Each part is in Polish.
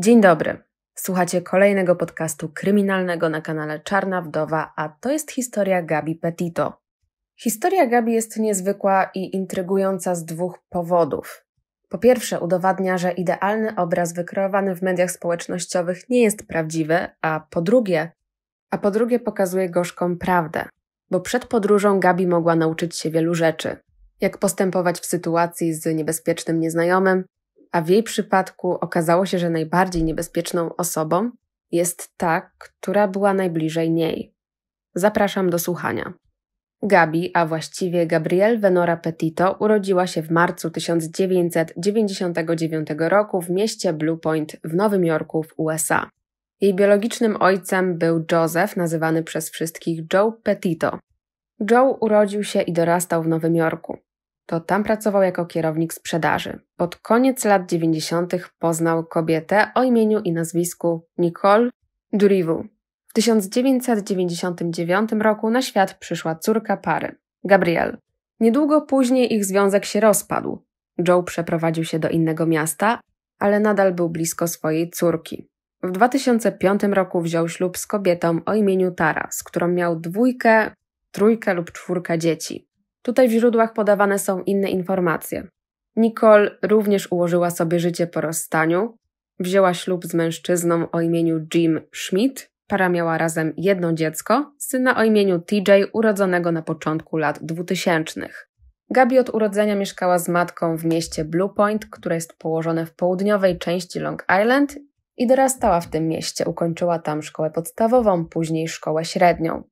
Dzień dobry. Słuchacie kolejnego podcastu kryminalnego na kanale Czarna Wdowa, a to jest historia Gabi Petito. Historia Gabi jest niezwykła i intrygująca z dwóch powodów. Po pierwsze, udowadnia, że idealny obraz wykreowany w mediach społecznościowych nie jest prawdziwy, a po drugie, a po drugie pokazuje gorzką prawdę, bo przed podróżą Gabi mogła nauczyć się wielu rzeczy. Jak postępować w sytuacji z niebezpiecznym nieznajomym, a w jej przypadku okazało się, że najbardziej niebezpieczną osobą jest ta, która była najbliżej niej. Zapraszam do słuchania. Gabi, a właściwie Gabrielle Venora Petito, urodziła się w marcu 1999 roku w mieście Blue Point w Nowym Jorku w USA. Jej biologicznym ojcem był Joseph, nazywany przez wszystkich Joe Petito. Joe urodził się i dorastał w Nowym Jorku to tam pracował jako kierownik sprzedaży. Pod koniec lat 90. poznał kobietę o imieniu i nazwisku Nicole Durivu. W 1999 roku na świat przyszła córka pary, Gabrielle. Niedługo później ich związek się rozpadł. Joe przeprowadził się do innego miasta, ale nadal był blisko swojej córki. W 2005 roku wziął ślub z kobietą o imieniu Tara, z którą miał dwójkę, trójkę lub czwórkę dzieci. Tutaj w źródłach podawane są inne informacje. Nicole również ułożyła sobie życie po rozstaniu. Wzięła ślub z mężczyzną o imieniu Jim Schmidt. Para miała razem jedno dziecko, syna o imieniu TJ, urodzonego na początku lat 2000. Gabi od urodzenia mieszkała z matką w mieście Blue Point, które jest położone w południowej części Long Island i dorastała w tym mieście. Ukończyła tam szkołę podstawową, później szkołę średnią.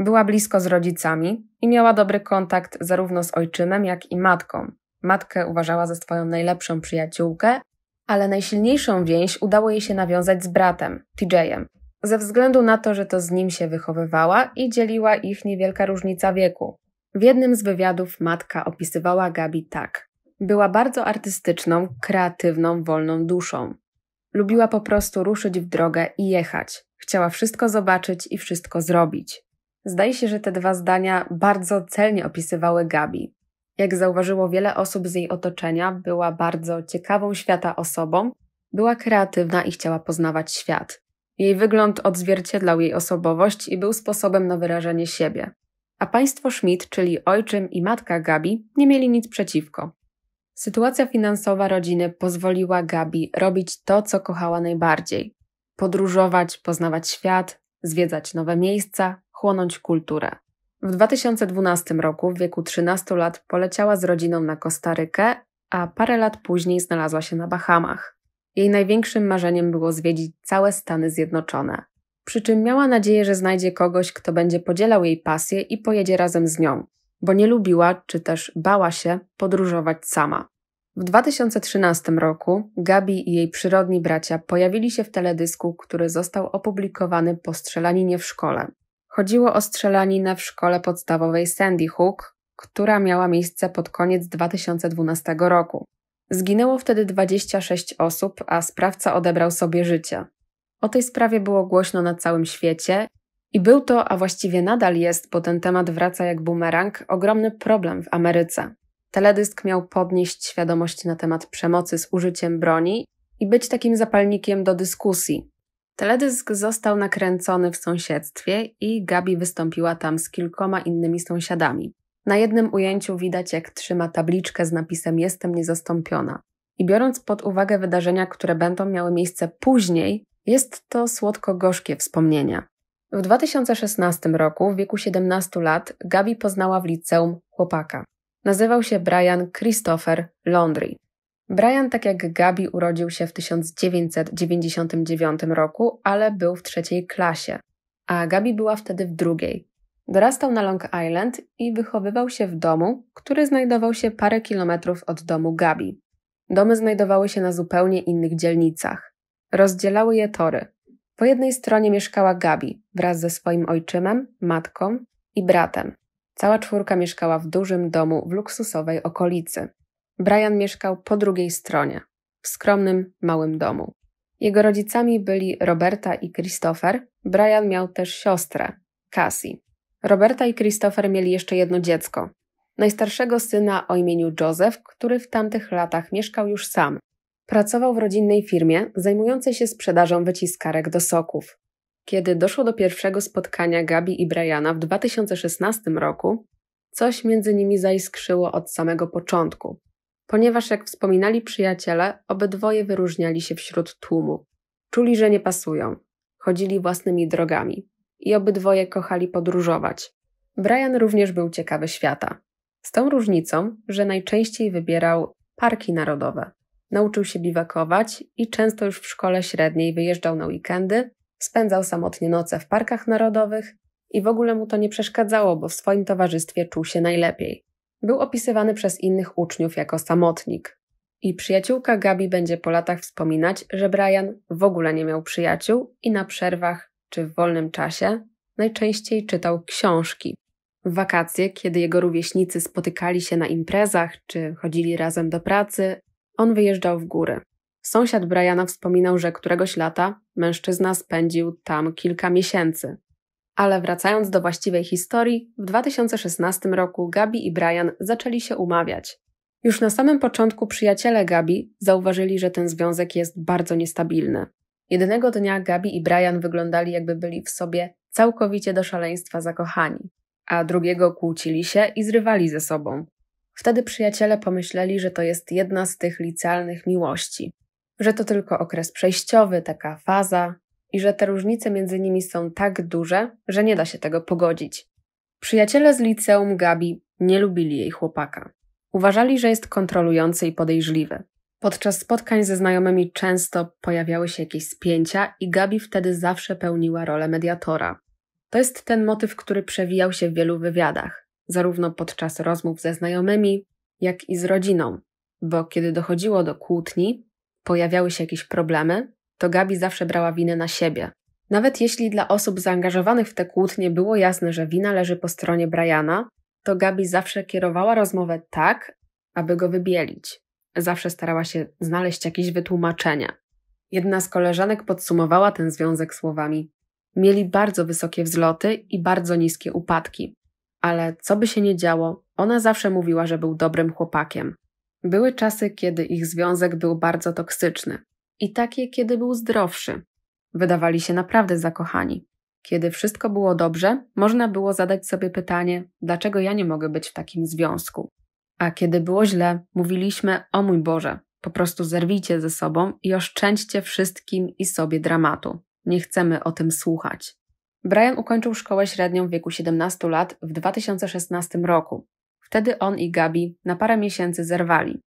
Była blisko z rodzicami i miała dobry kontakt zarówno z ojczymem, jak i matką. Matkę uważała za swoją najlepszą przyjaciółkę, ale najsilniejszą więź udało jej się nawiązać z bratem, TJ-em, ze względu na to, że to z nim się wychowywała i dzieliła ich niewielka różnica wieku. W jednym z wywiadów matka opisywała Gabi tak. Była bardzo artystyczną, kreatywną, wolną duszą. Lubiła po prostu ruszyć w drogę i jechać. Chciała wszystko zobaczyć i wszystko zrobić. Zdaje się, że te dwa zdania bardzo celnie opisywały Gabi. Jak zauważyło wiele osób z jej otoczenia, była bardzo ciekawą świata osobą, była kreatywna i chciała poznawać świat. Jej wygląd odzwierciedlał jej osobowość i był sposobem na wyrażenie siebie. A państwo Schmidt, czyli ojczym i matka Gabi, nie mieli nic przeciwko. Sytuacja finansowa rodziny pozwoliła Gabi robić to, co kochała najbardziej: podróżować, poznawać świat, zwiedzać nowe miejsca, chłonąć kulturę. W 2012 roku, w wieku 13 lat, poleciała z rodziną na Kostarykę, a parę lat później znalazła się na Bahamach. Jej największym marzeniem było zwiedzić całe Stany Zjednoczone. Przy czym miała nadzieję, że znajdzie kogoś, kto będzie podzielał jej pasję i pojedzie razem z nią, bo nie lubiła czy też bała się podróżować sama. W 2013 roku Gabi i jej przyrodni bracia pojawili się w teledysku, który został opublikowany po strzelaninie w szkole. Chodziło o strzelaninę w szkole podstawowej Sandy Hook, która miała miejsce pod koniec 2012 roku. Zginęło wtedy 26 osób, a sprawca odebrał sobie życie. O tej sprawie było głośno na całym świecie i był to, a właściwie nadal jest, bo ten temat wraca jak bumerang, ogromny problem w Ameryce. Teledysk miał podnieść świadomość na temat przemocy z użyciem broni i być takim zapalnikiem do dyskusji, Teledysk został nakręcony w sąsiedztwie i Gabi wystąpiła tam z kilkoma innymi sąsiadami. Na jednym ujęciu widać, jak trzyma tabliczkę z napisem Jestem niezastąpiona. I biorąc pod uwagę wydarzenia, które będą miały miejsce później, jest to słodko-gorzkie wspomnienia. W 2016 roku, w wieku 17 lat, Gabi poznała w liceum chłopaka. Nazywał się Brian Christopher Laundry. Brian, tak jak Gabi, urodził się w 1999 roku, ale był w trzeciej klasie, a Gabi była wtedy w drugiej. Dorastał na Long Island i wychowywał się w domu, który znajdował się parę kilometrów od domu Gabi. Domy znajdowały się na zupełnie innych dzielnicach. Rozdzielały je tory. Po jednej stronie mieszkała Gabi wraz ze swoim ojczymem, matką i bratem. Cała czwórka mieszkała w dużym domu w luksusowej okolicy. Brian mieszkał po drugiej stronie, w skromnym, małym domu. Jego rodzicami byli Roberta i Christopher. Brian miał też siostrę, Cassie. Roberta i Christopher mieli jeszcze jedno dziecko. Najstarszego syna o imieniu Joseph, który w tamtych latach mieszkał już sam. Pracował w rodzinnej firmie zajmującej się sprzedażą wyciskarek do soków. Kiedy doszło do pierwszego spotkania Gabi i Briana w 2016 roku, coś między nimi zaiskrzyło od samego początku ponieważ jak wspominali przyjaciele, obydwoje wyróżniali się wśród tłumu. Czuli, że nie pasują, chodzili własnymi drogami i obydwoje kochali podróżować. Brian również był ciekawy świata. Z tą różnicą, że najczęściej wybierał parki narodowe. Nauczył się biwakować i często już w szkole średniej wyjeżdżał na weekendy, spędzał samotnie noce w parkach narodowych i w ogóle mu to nie przeszkadzało, bo w swoim towarzystwie czuł się najlepiej. Był opisywany przez innych uczniów jako samotnik. I przyjaciółka Gabi będzie po latach wspominać, że Brian w ogóle nie miał przyjaciół i na przerwach czy w wolnym czasie najczęściej czytał książki. W wakacje, kiedy jego rówieśnicy spotykali się na imprezach czy chodzili razem do pracy, on wyjeżdżał w góry. Sąsiad Briana wspominał, że któregoś lata mężczyzna spędził tam kilka miesięcy. Ale wracając do właściwej historii, w 2016 roku Gabi i Brian zaczęli się umawiać. Już na samym początku przyjaciele Gabi zauważyli, że ten związek jest bardzo niestabilny. Jednego dnia Gabi i Brian wyglądali, jakby byli w sobie całkowicie do szaleństwa zakochani, a drugiego kłócili się i zrywali ze sobą. Wtedy przyjaciele pomyśleli, że to jest jedna z tych licealnych miłości, że to tylko okres przejściowy, taka faza, i że te różnice między nimi są tak duże, że nie da się tego pogodzić. Przyjaciele z liceum Gabi nie lubili jej chłopaka. Uważali, że jest kontrolujący i podejrzliwy. Podczas spotkań ze znajomymi często pojawiały się jakieś spięcia i Gabi wtedy zawsze pełniła rolę mediatora. To jest ten motyw, który przewijał się w wielu wywiadach, zarówno podczas rozmów ze znajomymi, jak i z rodziną, bo kiedy dochodziło do kłótni, pojawiały się jakieś problemy, to Gabi zawsze brała winę na siebie. Nawet jeśli dla osób zaangażowanych w te kłótnie było jasne, że wina leży po stronie Briana, to Gabi zawsze kierowała rozmowę tak, aby go wybielić. Zawsze starała się znaleźć jakieś wytłumaczenia. Jedna z koleżanek podsumowała ten związek słowami: Mieli bardzo wysokie wzloty i bardzo niskie upadki, ale co by się nie działo, ona zawsze mówiła, że był dobrym chłopakiem. Były czasy, kiedy ich związek był bardzo toksyczny i takie, kiedy był zdrowszy. Wydawali się naprawdę zakochani. Kiedy wszystko było dobrze, można było zadać sobie pytanie, dlaczego ja nie mogę być w takim związku. A kiedy było źle, mówiliśmy: O mój Boże, po prostu zerwijcie ze sobą i oszczędźcie wszystkim i sobie dramatu. Nie chcemy o tym słuchać. Brian ukończył szkołę średnią w wieku 17 lat w 2016 roku. Wtedy on i Gabi na parę miesięcy zerwali.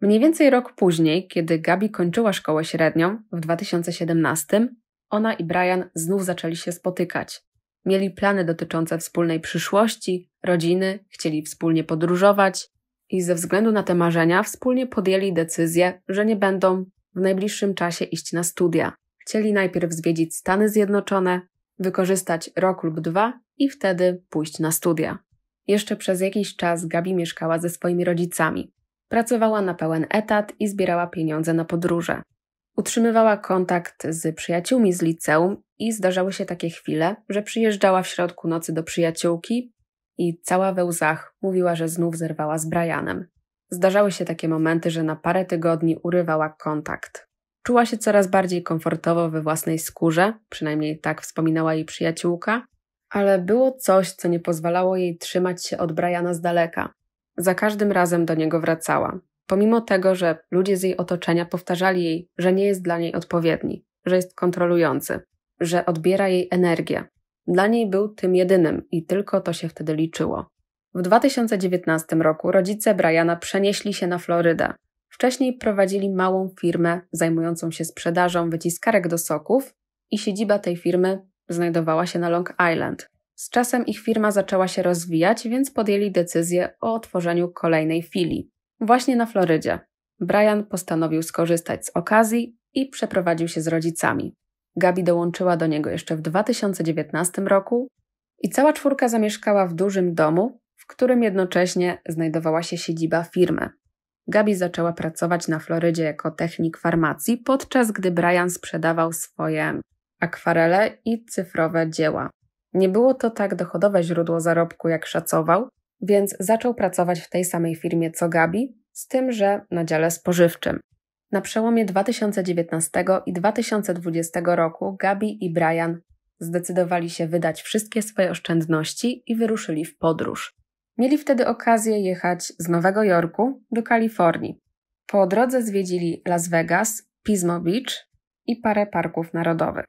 Mniej więcej rok później, kiedy Gabi kończyła szkołę średnią w 2017, ona i Brian znów zaczęli się spotykać. Mieli plany dotyczące wspólnej przyszłości, rodziny, chcieli wspólnie podróżować i ze względu na te marzenia wspólnie podjęli decyzję, że nie będą w najbliższym czasie iść na studia. Chcieli najpierw zwiedzić Stany Zjednoczone, wykorzystać rok lub dwa i wtedy pójść na studia. Jeszcze przez jakiś czas Gabi mieszkała ze swoimi rodzicami. Pracowała na pełen etat i zbierała pieniądze na podróże. Utrzymywała kontakt z przyjaciółmi z liceum i zdarzały się takie chwile, że przyjeżdżała w środku nocy do przyjaciółki i cała we łzach mówiła, że znów zerwała z Brianem. Zdarzały się takie momenty, że na parę tygodni urywała kontakt. Czuła się coraz bardziej komfortowo we własnej skórze, przynajmniej tak wspominała jej przyjaciółka, ale było coś, co nie pozwalało jej trzymać się od Briana z daleka za każdym razem do niego wracała, pomimo tego, że ludzie z jej otoczenia powtarzali jej, że nie jest dla niej odpowiedni, że jest kontrolujący, że odbiera jej energię. Dla niej był tym jedynym i tylko to się wtedy liczyło. W 2019 roku rodzice Briana przenieśli się na Florydę. Wcześniej prowadzili małą firmę zajmującą się sprzedażą wyciskarek do soków i siedziba tej firmy znajdowała się na Long Island. Z czasem ich firma zaczęła się rozwijać, więc podjęli decyzję o otworzeniu kolejnej filii, właśnie na Florydzie. Brian postanowił skorzystać z okazji i przeprowadził się z rodzicami. Gabi dołączyła do niego jeszcze w 2019 roku i cała czwórka zamieszkała w dużym domu, w którym jednocześnie znajdowała się siedziba firmy. Gabi zaczęła pracować na Florydzie jako technik farmacji, podczas gdy Brian sprzedawał swoje akwarele i cyfrowe dzieła. Nie było to tak dochodowe źródło zarobku, jak szacował, więc zaczął pracować w tej samej firmie co Gabi, z tym, że na dziale spożywczym. Na przełomie 2019 i 2020 roku Gabi i Brian zdecydowali się wydać wszystkie swoje oszczędności i wyruszyli w podróż. Mieli wtedy okazję jechać z Nowego Jorku do Kalifornii. Po drodze zwiedzili Las Vegas, Pismo Beach i parę parków narodowych.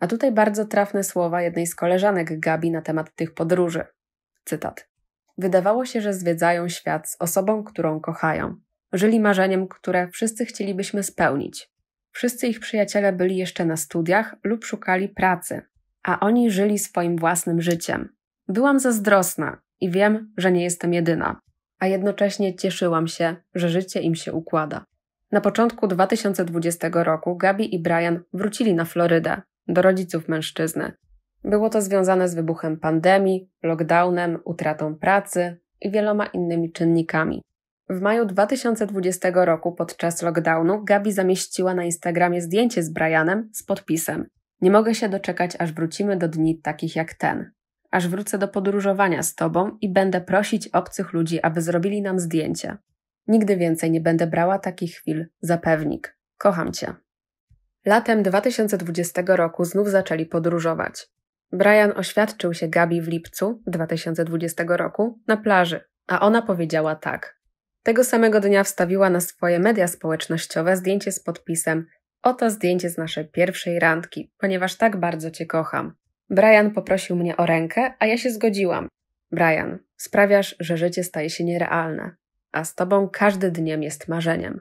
A tutaj bardzo trafne słowa jednej z koleżanek Gabi na temat tych podróży. Cytat. Wydawało się, że zwiedzają świat z osobą, którą kochają. Żyli marzeniem, które wszyscy chcielibyśmy spełnić. Wszyscy ich przyjaciele byli jeszcze na studiach lub szukali pracy, a oni żyli swoim własnym życiem. Byłam zazdrosna i wiem, że nie jestem jedyna, a jednocześnie cieszyłam się, że życie im się układa. Na początku 2020 roku Gabi i Brian wrócili na Florydę, do rodziców mężczyzny. Było to związane z wybuchem pandemii, lockdownem, utratą pracy i wieloma innymi czynnikami. W maju 2020 roku podczas lockdownu Gabi zamieściła na Instagramie zdjęcie z Brianem z podpisem: Nie mogę się doczekać, aż wrócimy do dni takich jak ten. Aż wrócę do podróżowania z tobą i będę prosić obcych ludzi, aby zrobili nam zdjęcie. Nigdy więcej nie będę brała takich chwil za pewnik. Kocham cię. Latem 2020 roku znów zaczęli podróżować. Brian oświadczył się Gabi w lipcu 2020 roku na plaży, a ona powiedziała tak. Tego samego dnia wstawiła na swoje media społecznościowe zdjęcie z podpisem Oto zdjęcie z naszej pierwszej randki, ponieważ tak bardzo cię kocham. Brian poprosił mnie o rękę, a ja się zgodziłam. Brian, sprawiasz, że życie staje się nierealne, a z tobą każdy dniem jest marzeniem.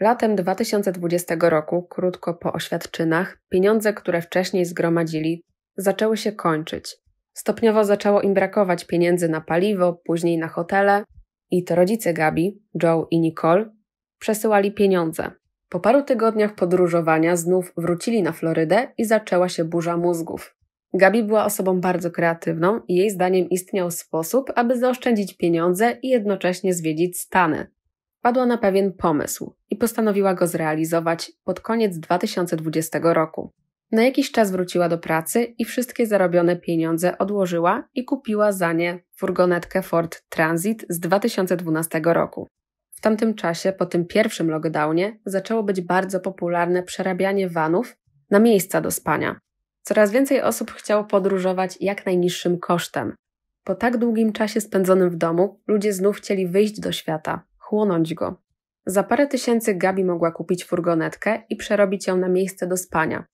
Latem 2020 roku, krótko po oświadczynach, pieniądze, które wcześniej zgromadzili, zaczęły się kończyć. Stopniowo zaczęło im brakować pieniędzy na paliwo, później na hotele, i to rodzice Gabi, Joe i Nicole, przesyłali pieniądze. Po paru tygodniach podróżowania znów wrócili na Florydę i zaczęła się burza mózgów. Gabi była osobą bardzo kreatywną i jej zdaniem istniał sposób, aby zaoszczędzić pieniądze i jednocześnie zwiedzić Stany. Padła na pewien pomysł i postanowiła go zrealizować pod koniec 2020 roku. Na jakiś czas wróciła do pracy i wszystkie zarobione pieniądze odłożyła i kupiła za nie furgonetkę Ford Transit z 2012 roku. W tamtym czasie, po tym pierwszym lockdownie, zaczęło być bardzo popularne przerabianie vanów na miejsca do spania. Coraz więcej osób chciało podróżować jak najniższym kosztem. Po tak długim czasie spędzonym w domu, ludzie znów chcieli wyjść do świata, chłonąć go. Za parę tysięcy Gabi mogła kupić furgonetkę i przerobić ją na miejsce do spania.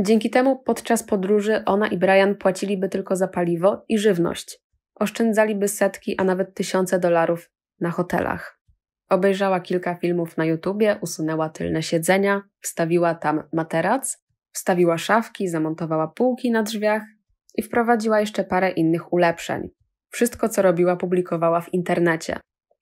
Dzięki temu podczas podróży ona i Brian płaciliby tylko za paliwo i żywność. Oszczędzaliby setki, a nawet tysiące dolarów na hotelach. Obejrzała kilka filmów na YouTubie, usunęła tylne siedzenia, wstawiła tam materac, wstawiła szafki, zamontowała półki na drzwiach i wprowadziła jeszcze parę innych ulepszeń. Wszystko, co robiła, publikowała w internecie.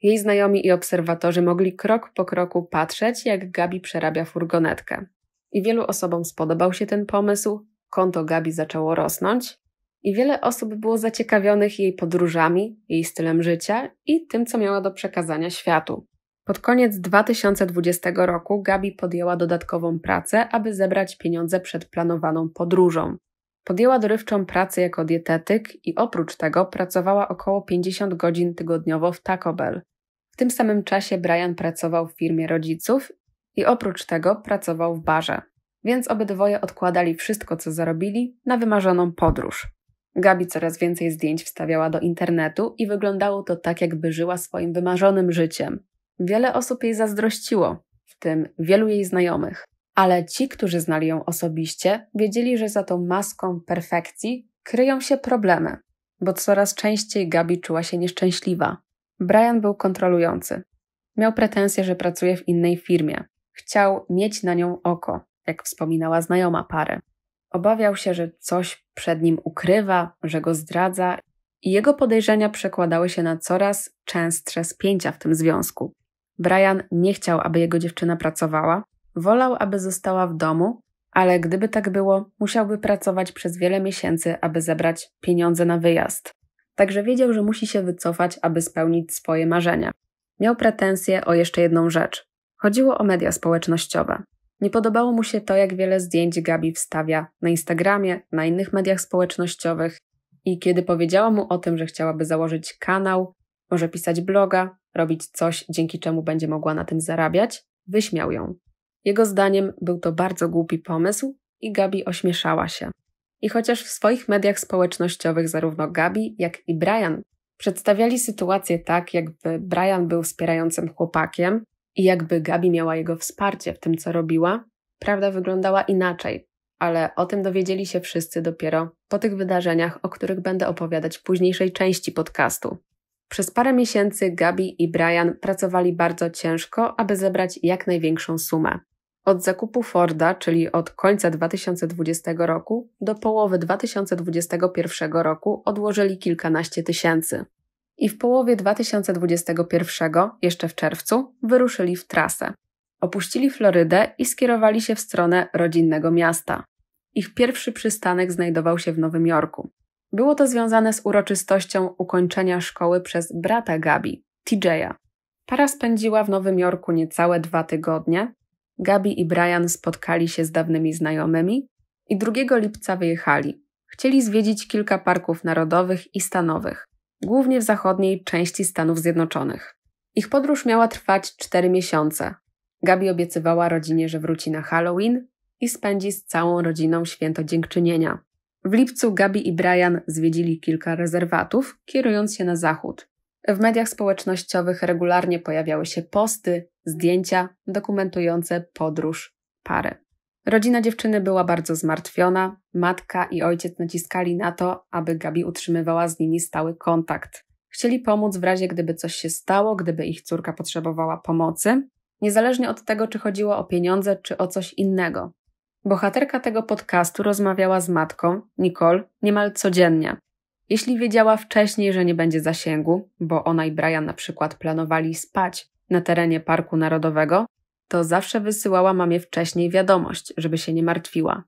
Jej znajomi i obserwatorzy mogli krok po kroku patrzeć, jak Gabi przerabia furgonetkę. I wielu osobom spodobał się ten pomysł, konto Gabi zaczęło rosnąć, i wiele osób było zaciekawionych jej podróżami, jej stylem życia i tym, co miała do przekazania światu. Pod koniec 2020 roku Gabi podjęła dodatkową pracę, aby zebrać pieniądze przed planowaną podróżą. Podjęła dorywczą pracę jako dietetyk i oprócz tego pracowała około 50 godzin tygodniowo w Taco Bell. W tym samym czasie Brian pracował w firmie rodziców i oprócz tego pracował w barze. Więc obydwoje odkładali wszystko, co zarobili, na wymarzoną podróż. Gabi coraz więcej zdjęć wstawiała do internetu i wyglądało to tak, jakby żyła swoim wymarzonym życiem. Wiele osób jej zazdrościło, w tym wielu jej znajomych. Ale ci, którzy znali ją osobiście, wiedzieli, że za tą maską perfekcji kryją się problemy, bo coraz częściej Gabi czuła się nieszczęśliwa. Brian był kontrolujący. Miał pretensje, że pracuje w innej firmie. Chciał mieć na nią oko, jak wspominała znajoma parę. Obawiał się, że coś przed nim ukrywa, że go zdradza, i jego podejrzenia przekładały się na coraz częstsze spięcia w tym związku. Brian nie chciał, aby jego dziewczyna pracowała, wolał, aby została w domu, ale gdyby tak było, musiałby pracować przez wiele miesięcy, aby zebrać pieniądze na wyjazd także wiedział, że musi się wycofać, aby spełnić swoje marzenia. Miał pretensje o jeszcze jedną rzecz. Chodziło o media społecznościowe. Nie podobało mu się to, jak wiele zdjęć Gabi wstawia na Instagramie, na innych mediach społecznościowych i kiedy powiedziała mu o tym, że chciałaby założyć kanał, może pisać bloga, robić coś, dzięki czemu będzie mogła na tym zarabiać, wyśmiał ją. Jego zdaniem był to bardzo głupi pomysł i Gabi ośmieszała się. I chociaż w swoich mediach społecznościowych zarówno Gabi, jak i Brian przedstawiali sytuację tak, jakby Brian był wspierającym chłopakiem i jakby Gabi miała jego wsparcie w tym, co robiła, prawda wyglądała inaczej, ale o tym dowiedzieli się wszyscy dopiero po tych wydarzeniach, o których będę opowiadać w późniejszej części podcastu. Przez parę miesięcy Gabi i Brian pracowali bardzo ciężko, aby zebrać jak największą sumę. Od zakupu Forda, czyli od końca 2020 roku do połowy 2021 roku odłożyli kilkanaście tysięcy. I w połowie 2021, jeszcze w czerwcu, wyruszyli w trasę. Opuścili Florydę i skierowali się w stronę rodzinnego miasta. Ich pierwszy przystanek znajdował się w Nowym Jorku. Było to związane z uroczystością ukończenia szkoły przez brata Gabi, TJ'a. Para spędziła w Nowym Jorku niecałe dwa tygodnie, Gabi i Brian spotkali się z dawnymi znajomymi i 2 lipca wyjechali. Chcieli zwiedzić kilka parków narodowych i stanowych, głównie w zachodniej części Stanów Zjednoczonych. Ich podróż miała trwać 4 miesiące. Gabi obiecywała rodzinie, że wróci na Halloween i spędzi z całą rodziną święto dziękczynienia. W lipcu Gabi i Brian zwiedzili kilka rezerwatów, kierując się na zachód. W mediach społecznościowych regularnie pojawiały się posty, zdjęcia dokumentujące podróż pary. Rodzina dziewczyny była bardzo zmartwiona, matka i ojciec naciskali na to, aby Gabi utrzymywała z nimi stały kontakt. Chcieli pomóc w razie, gdyby coś się stało, gdyby ich córka potrzebowała pomocy, niezależnie od tego, czy chodziło o pieniądze, czy o coś innego. Bohaterka tego podcastu rozmawiała z matką, Nicole, niemal codziennie. Jeśli wiedziała wcześniej, że nie będzie zasięgu, bo ona i Brian na przykład planowali spać na terenie Parku Narodowego, to zawsze wysyłała mamie wcześniej wiadomość, żeby się nie martwiła.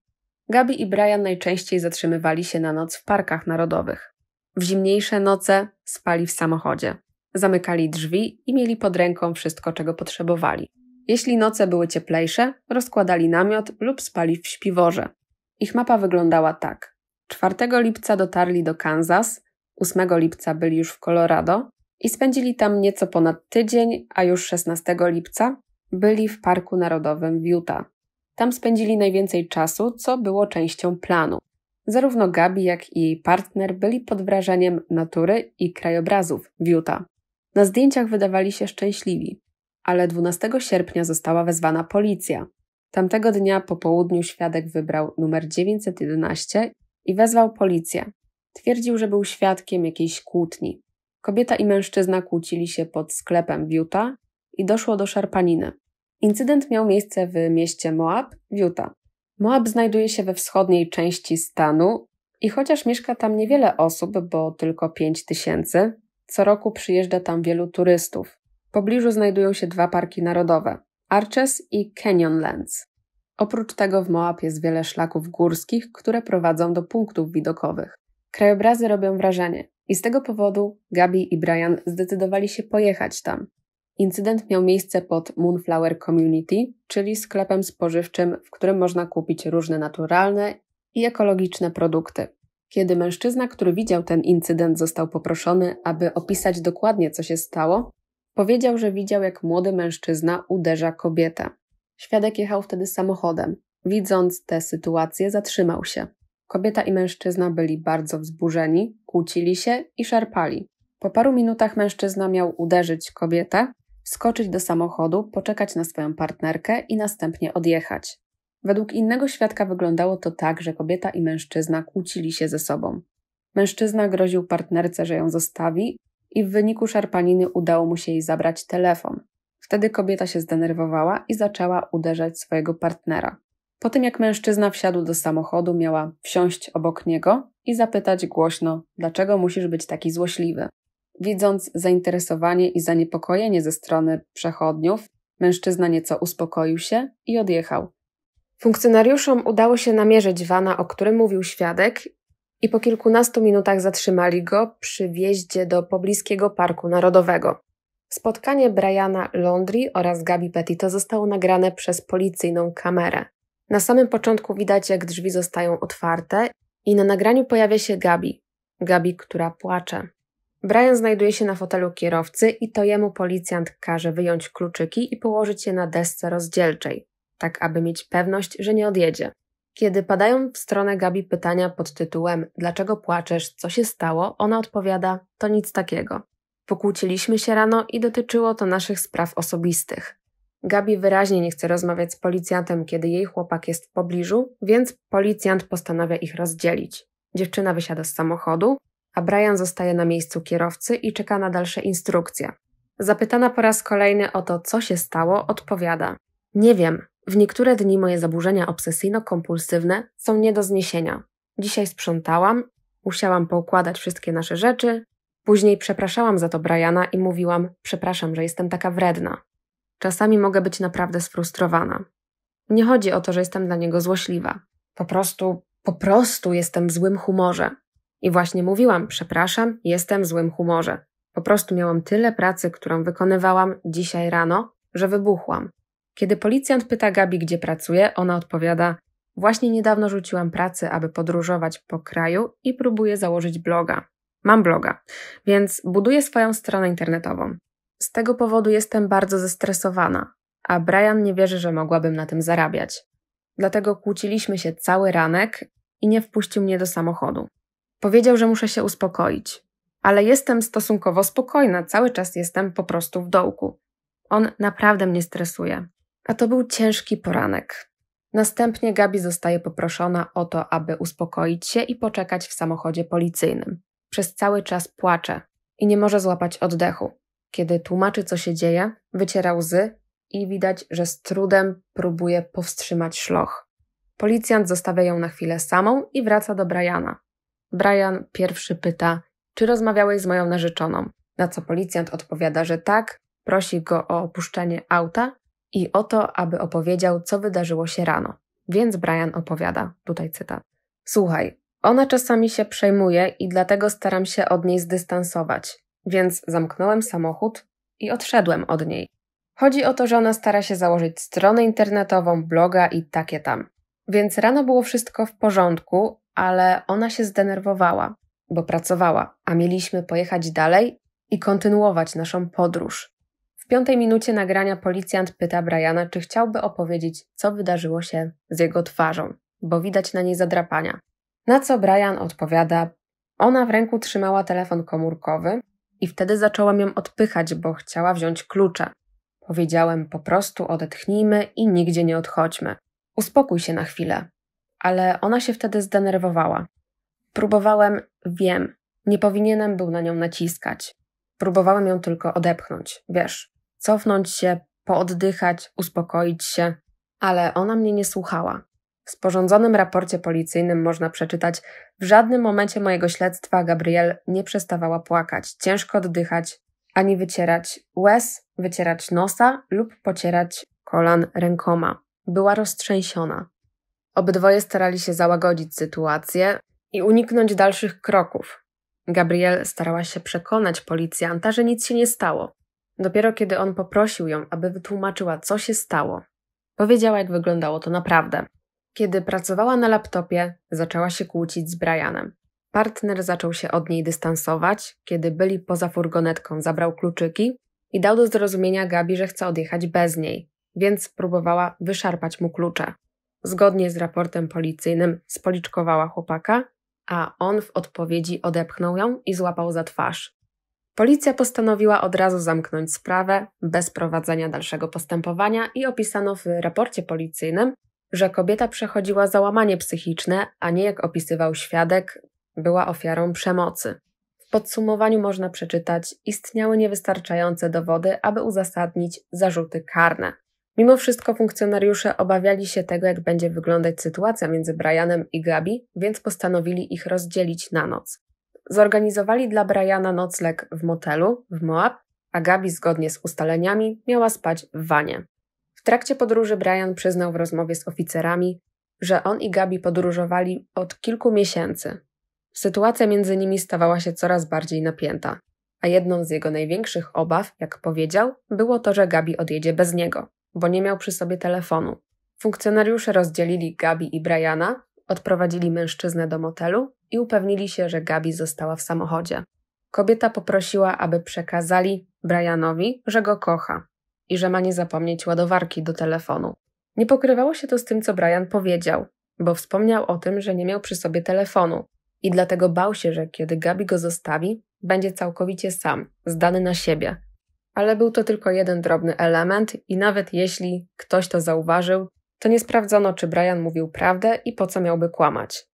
Gabi i Brian najczęściej zatrzymywali się na noc w parkach narodowych. W zimniejsze noce spali w samochodzie. Zamykali drzwi i mieli pod ręką wszystko, czego potrzebowali. Jeśli noce były cieplejsze, rozkładali namiot lub spali w śpiworze. Ich mapa wyglądała tak. 4 lipca dotarli do Kansas, 8 lipca byli już w Colorado i spędzili tam nieco ponad tydzień, a już 16 lipca byli w Parku Narodowym w Utah. Tam spędzili najwięcej czasu, co było częścią planu. Zarówno Gabi, jak i jej partner byli pod wrażeniem natury i krajobrazów w Utah. Na zdjęciach wydawali się szczęśliwi, ale 12 sierpnia została wezwana policja. Tamtego dnia po południu świadek wybrał numer 911 i wezwał policję. Twierdził, że był świadkiem jakiejś kłótni. Kobieta i mężczyzna kłócili się pod sklepem w Utah i doszło do szarpaniny. Incydent miał miejsce w mieście Moab w Utah. Moab znajduje się we wschodniej części stanu i chociaż mieszka tam niewiele osób, bo tylko 5 tysięcy, co roku przyjeżdża tam wielu turystów. W pobliżu znajdują się dwa parki narodowe – Arches i Canyonlands. Oprócz tego w Moab jest wiele szlaków górskich, które prowadzą do punktów widokowych. Krajobrazy robią wrażenie i z tego powodu Gabi i Brian zdecydowali się pojechać tam. Incydent miał miejsce pod Moonflower Community, czyli sklepem spożywczym, w którym można kupić różne naturalne i ekologiczne produkty. Kiedy mężczyzna, który widział ten incydent, został poproszony, aby opisać dokładnie, co się stało, powiedział, że widział, jak młody mężczyzna uderza kobietę. Świadek jechał wtedy samochodem. Widząc tę sytuację, zatrzymał się. Kobieta i mężczyzna byli bardzo wzburzeni, kłócili się i szarpali. Po paru minutach mężczyzna miał uderzyć kobietę, skoczyć do samochodu, poczekać na swoją partnerkę i następnie odjechać. Według innego świadka wyglądało to tak, że kobieta i mężczyzna kłócili się ze sobą. Mężczyzna groził partnerce, że ją zostawi, i w wyniku szarpaniny udało mu się jej zabrać telefon. Wtedy kobieta się zdenerwowała i zaczęła uderzać swojego partnera. Po tym jak mężczyzna wsiadł do samochodu, miała wsiąść obok niego i zapytać głośno, dlaczego musisz być taki złośliwy. Widząc zainteresowanie i zaniepokojenie ze strony przechodniów, mężczyzna nieco uspokoił się i odjechał. Funkcjonariuszom udało się namierzyć Wana, o którym mówił świadek, i po kilkunastu minutach zatrzymali go przy wjeździe do pobliskiego Parku Narodowego. Spotkanie Briana Londry oraz Gabi Petito zostało nagrane przez policyjną kamerę. Na samym początku widać, jak drzwi zostają otwarte i na nagraniu pojawia się Gabi. Gabi, która płacze. Brian znajduje się na fotelu kierowcy i to jemu policjant każe wyjąć kluczyki i położyć je na desce rozdzielczej, tak aby mieć pewność, że nie odjedzie. Kiedy padają w stronę Gabi pytania pod tytułem Dlaczego płaczesz? Co się stało? Ona odpowiada: To nic takiego. Pokłóciliśmy się rano i dotyczyło to naszych spraw osobistych. Gabi wyraźnie nie chce rozmawiać z policjantem, kiedy jej chłopak jest w pobliżu, więc policjant postanawia ich rozdzielić. Dziewczyna wysiada z samochodu, a Brian zostaje na miejscu kierowcy i czeka na dalsze instrukcje. Zapytana po raz kolejny o to, co się stało, odpowiada: Nie wiem. W niektóre dni moje zaburzenia obsesyjno-kompulsywne są nie do zniesienia. Dzisiaj sprzątałam, musiałam poukładać wszystkie nasze rzeczy, Później przepraszałam za to Briana i mówiłam: Przepraszam, że jestem taka wredna. Czasami mogę być naprawdę sfrustrowana. Nie chodzi o to, że jestem dla niego złośliwa. Po prostu, po prostu jestem w złym humorze. I właśnie mówiłam: Przepraszam, jestem w złym humorze. Po prostu miałam tyle pracy, którą wykonywałam dzisiaj rano, że wybuchłam. Kiedy policjant pyta Gabi, gdzie pracuje, ona odpowiada: Właśnie niedawno rzuciłam pracę, aby podróżować po kraju i próbuję założyć bloga. Mam bloga, więc buduję swoją stronę internetową. Z tego powodu jestem bardzo zestresowana, a Brian nie wierzy, że mogłabym na tym zarabiać. Dlatego kłóciliśmy się cały ranek i nie wpuścił mnie do samochodu. Powiedział, że muszę się uspokoić, ale jestem stosunkowo spokojna, cały czas jestem po prostu w dołku. On naprawdę mnie stresuje. A to był ciężki poranek. Następnie Gabi zostaje poproszona o to, aby uspokoić się i poczekać w samochodzie policyjnym. Przez cały czas płacze i nie może złapać oddechu. Kiedy tłumaczy, co się dzieje, wyciera łzy i widać, że z trudem próbuje powstrzymać szloch. Policjant zostawia ją na chwilę samą i wraca do Briana. Brian pierwszy pyta, czy rozmawiałeś z moją narzeczoną? Na co policjant odpowiada, że tak, prosi go o opuszczenie auta i o to, aby opowiedział, co wydarzyło się rano. Więc Brian opowiada, tutaj cytat. Słuchaj, ona czasami się przejmuje i dlatego staram się od niej zdystansować, więc zamknąłem samochód i odszedłem od niej. Chodzi o to, że ona stara się założyć stronę internetową, bloga i takie tam. Więc rano było wszystko w porządku, ale ona się zdenerwowała, bo pracowała, a mieliśmy pojechać dalej i kontynuować naszą podróż. W piątej minucie nagrania policjant pyta Briana, czy chciałby opowiedzieć, co wydarzyło się z jego twarzą, bo widać na niej zadrapania. Na co Brian odpowiada: Ona w ręku trzymała telefon komórkowy i wtedy zacząłem ją odpychać, bo chciała wziąć klucze. Powiedziałem: Po prostu odetchnijmy i nigdzie nie odchodźmy. Uspokój się na chwilę. Ale ona się wtedy zdenerwowała. Próbowałem, wiem, nie powinienem był na nią naciskać. Próbowałem ją tylko odepchnąć, wiesz, cofnąć się, pooddychać, uspokoić się, ale ona mnie nie słuchała. W sporządzonym raporcie policyjnym można przeczytać: W żadnym momencie mojego śledztwa Gabriel nie przestawała płakać, ciężko oddychać, ani wycierać łez, wycierać nosa lub pocierać kolan rękoma. Była roztrzęsiona. Obydwoje starali się załagodzić sytuację i uniknąć dalszych kroków. Gabriel starała się przekonać policjanta, że nic się nie stało. Dopiero kiedy on poprosił ją, aby wytłumaczyła, co się stało, powiedziała, jak wyglądało to naprawdę. Kiedy pracowała na laptopie, zaczęła się kłócić z Brianem. Partner zaczął się od niej dystansować, kiedy byli poza furgonetką, zabrał kluczyki i dał do zrozumienia Gabi, że chce odjechać bez niej, więc próbowała wyszarpać mu klucze. Zgodnie z raportem policyjnym spoliczkowała chłopaka, a on w odpowiedzi odepchnął ją i złapał za twarz. Policja postanowiła od razu zamknąć sprawę bez prowadzenia dalszego postępowania i opisano w raporcie policyjnym, że kobieta przechodziła załamanie psychiczne, a nie jak opisywał świadek, była ofiarą przemocy. W podsumowaniu można przeczytać, istniały niewystarczające dowody, aby uzasadnić zarzuty karne. Mimo wszystko funkcjonariusze obawiali się tego, jak będzie wyglądać sytuacja między Brianem i Gabi, więc postanowili ich rozdzielić na noc. Zorganizowali dla Briana nocleg w motelu w Moab, a Gabi zgodnie z ustaleniami miała spać w wanie trakcie podróży Brian przyznał w rozmowie z oficerami, że on i Gabi podróżowali od kilku miesięcy. Sytuacja między nimi stawała się coraz bardziej napięta, a jedną z jego największych obaw, jak powiedział, było to, że Gabi odjedzie bez niego, bo nie miał przy sobie telefonu. Funkcjonariusze rozdzielili Gabi i Briana, odprowadzili mężczyznę do motelu i upewnili się, że Gabi została w samochodzie. Kobieta poprosiła, aby przekazali Brianowi, że go kocha, i że ma nie zapomnieć ładowarki do telefonu. Nie pokrywało się to z tym, co Brian powiedział, bo wspomniał o tym, że nie miał przy sobie telefonu i dlatego bał się, że kiedy Gabi go zostawi, będzie całkowicie sam, zdany na siebie. Ale był to tylko jeden drobny element i nawet jeśli ktoś to zauważył, to nie sprawdzono, czy Brian mówił prawdę i po co miałby kłamać.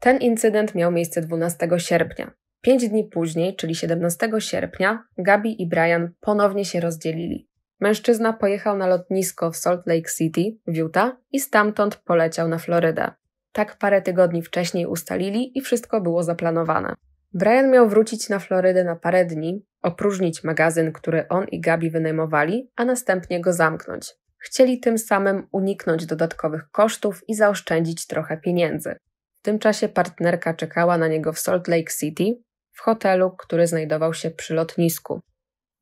Ten incydent miał miejsce 12 sierpnia. Pięć dni później, czyli 17 sierpnia, Gabi i Brian ponownie się rozdzielili. Mężczyzna pojechał na lotnisko w Salt Lake City w Utah i stamtąd poleciał na Florydę. Tak parę tygodni wcześniej ustalili i wszystko było zaplanowane. Brian miał wrócić na Florydę na parę dni, opróżnić magazyn, który on i Gabi wynajmowali, a następnie go zamknąć. Chcieli tym samym uniknąć dodatkowych kosztów i zaoszczędzić trochę pieniędzy. W tym czasie partnerka czekała na niego w Salt Lake City, w hotelu, który znajdował się przy lotnisku.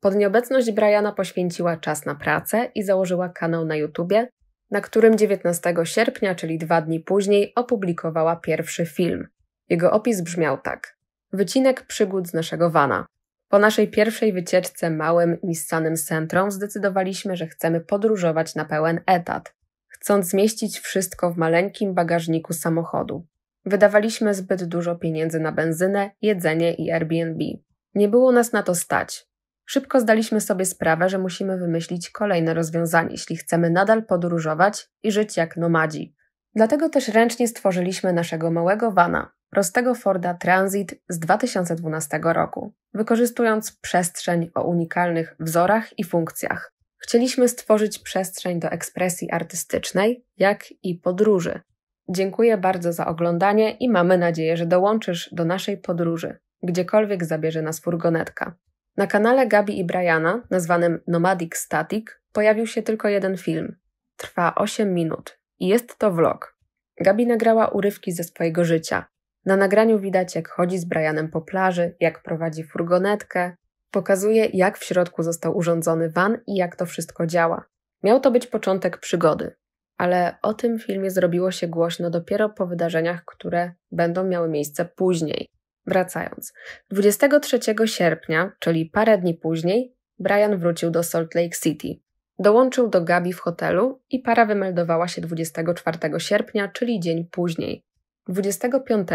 Pod nieobecność Briana poświęciła czas na pracę i założyła kanał na YouTubie, na którym 19 sierpnia, czyli dwa dni później, opublikowała pierwszy film. Jego opis brzmiał tak: Wycinek przygód z naszego vana. Po naszej pierwszej wycieczce małym Nissanem centrum zdecydowaliśmy, że chcemy podróżować na pełen etat, chcąc zmieścić wszystko w maleńkim bagażniku samochodu. Wydawaliśmy zbyt dużo pieniędzy na benzynę, jedzenie i Airbnb. Nie było nas na to stać. Szybko zdaliśmy sobie sprawę, że musimy wymyślić kolejne rozwiązanie, jeśli chcemy nadal podróżować i żyć jak nomadzi. Dlatego też ręcznie stworzyliśmy naszego małego vana, prostego Forda Transit z 2012 roku, wykorzystując przestrzeń o unikalnych wzorach i funkcjach. Chcieliśmy stworzyć przestrzeń do ekspresji artystycznej, jak i podróży. Dziękuję bardzo za oglądanie i mamy nadzieję, że dołączysz do naszej podróży, gdziekolwiek zabierze nas furgonetka. Na kanale Gabi i Briana, nazwanym Nomadic Static, pojawił się tylko jeden film. Trwa 8 minut i jest to vlog. Gabi nagrała urywki ze swojego życia. Na nagraniu widać, jak chodzi z Brianem po plaży, jak prowadzi furgonetkę, pokazuje, jak w środku został urządzony van i jak to wszystko działa. Miał to być początek przygody, ale o tym filmie zrobiło się głośno dopiero po wydarzeniach, które będą miały miejsce później. Wracając. 23 sierpnia, czyli parę dni później, Brian wrócił do Salt Lake City. Dołączył do Gabi w hotelu i para wymeldowała się 24 sierpnia, czyli dzień później. 25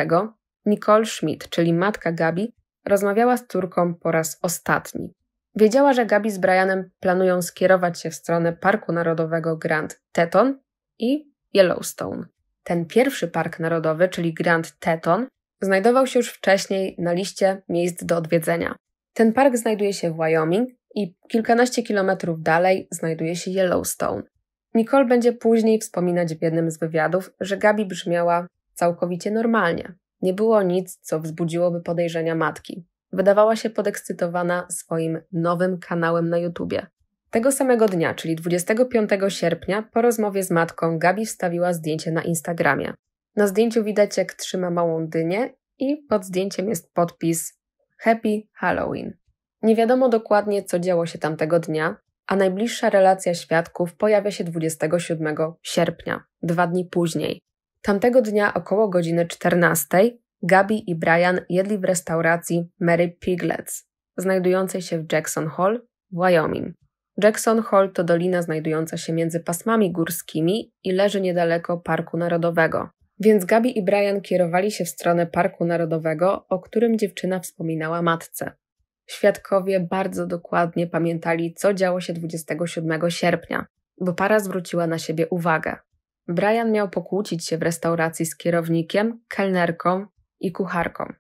Nicole Schmidt, czyli matka Gabi, rozmawiała z córką po raz ostatni. Wiedziała, że Gabi z Brianem planują skierować się w stronę Parku Narodowego Grand Teton i Yellowstone. Ten pierwszy park narodowy, czyli Grand Teton, znajdował się już wcześniej na liście miejsc do odwiedzenia. Ten park znajduje się w Wyoming i kilkanaście kilometrów dalej znajduje się Yellowstone. Nicole będzie później wspominać w jednym z wywiadów, że Gabi brzmiała całkowicie normalnie. Nie było nic, co wzbudziłoby podejrzenia matki. Wydawała się podekscytowana swoim nowym kanałem na YouTubie. Tego samego dnia, czyli 25 sierpnia, po rozmowie z matką, Gabi wstawiła zdjęcie na Instagramie. Na zdjęciu widać, jak trzyma małą dynię i pod zdjęciem jest podpis Happy Halloween. Nie wiadomo dokładnie, co działo się tamtego dnia, a najbliższa relacja świadków pojawia się 27 sierpnia, dwa dni później. Tamtego dnia około godziny 14 Gabi i Brian jedli w restauracji Mary Piglets, znajdującej się w Jackson Hall, Wyoming. Jackson Hall to dolina znajdująca się między pasmami górskimi i leży niedaleko Parku Narodowego. Więc Gabi i Brian kierowali się w stronę Parku Narodowego, o którym dziewczyna wspominała matce. Świadkowie bardzo dokładnie pamiętali, co działo się 27 sierpnia, bo para zwróciła na siebie uwagę. Brian miał pokłócić się w restauracji z kierownikiem, kelnerką i kucharką.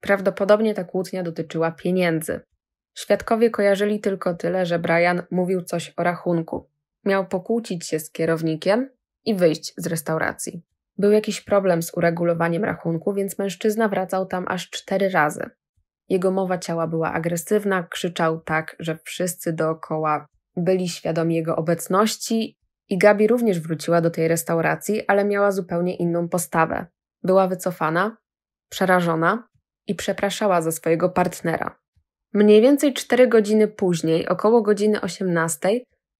Prawdopodobnie ta kłótnia dotyczyła pieniędzy. Świadkowie kojarzyli tylko tyle, że Brian mówił coś o rachunku. Miał pokłócić się z kierownikiem i wyjść z restauracji. Był jakiś problem z uregulowaniem rachunku, więc mężczyzna wracał tam aż cztery razy. Jego mowa ciała była agresywna, krzyczał tak, że wszyscy dookoła byli świadomi jego obecności i Gabi również wróciła do tej restauracji, ale miała zupełnie inną postawę. Była wycofana, przerażona i przepraszała za swojego partnera. Mniej więcej cztery godziny później, około godziny 18,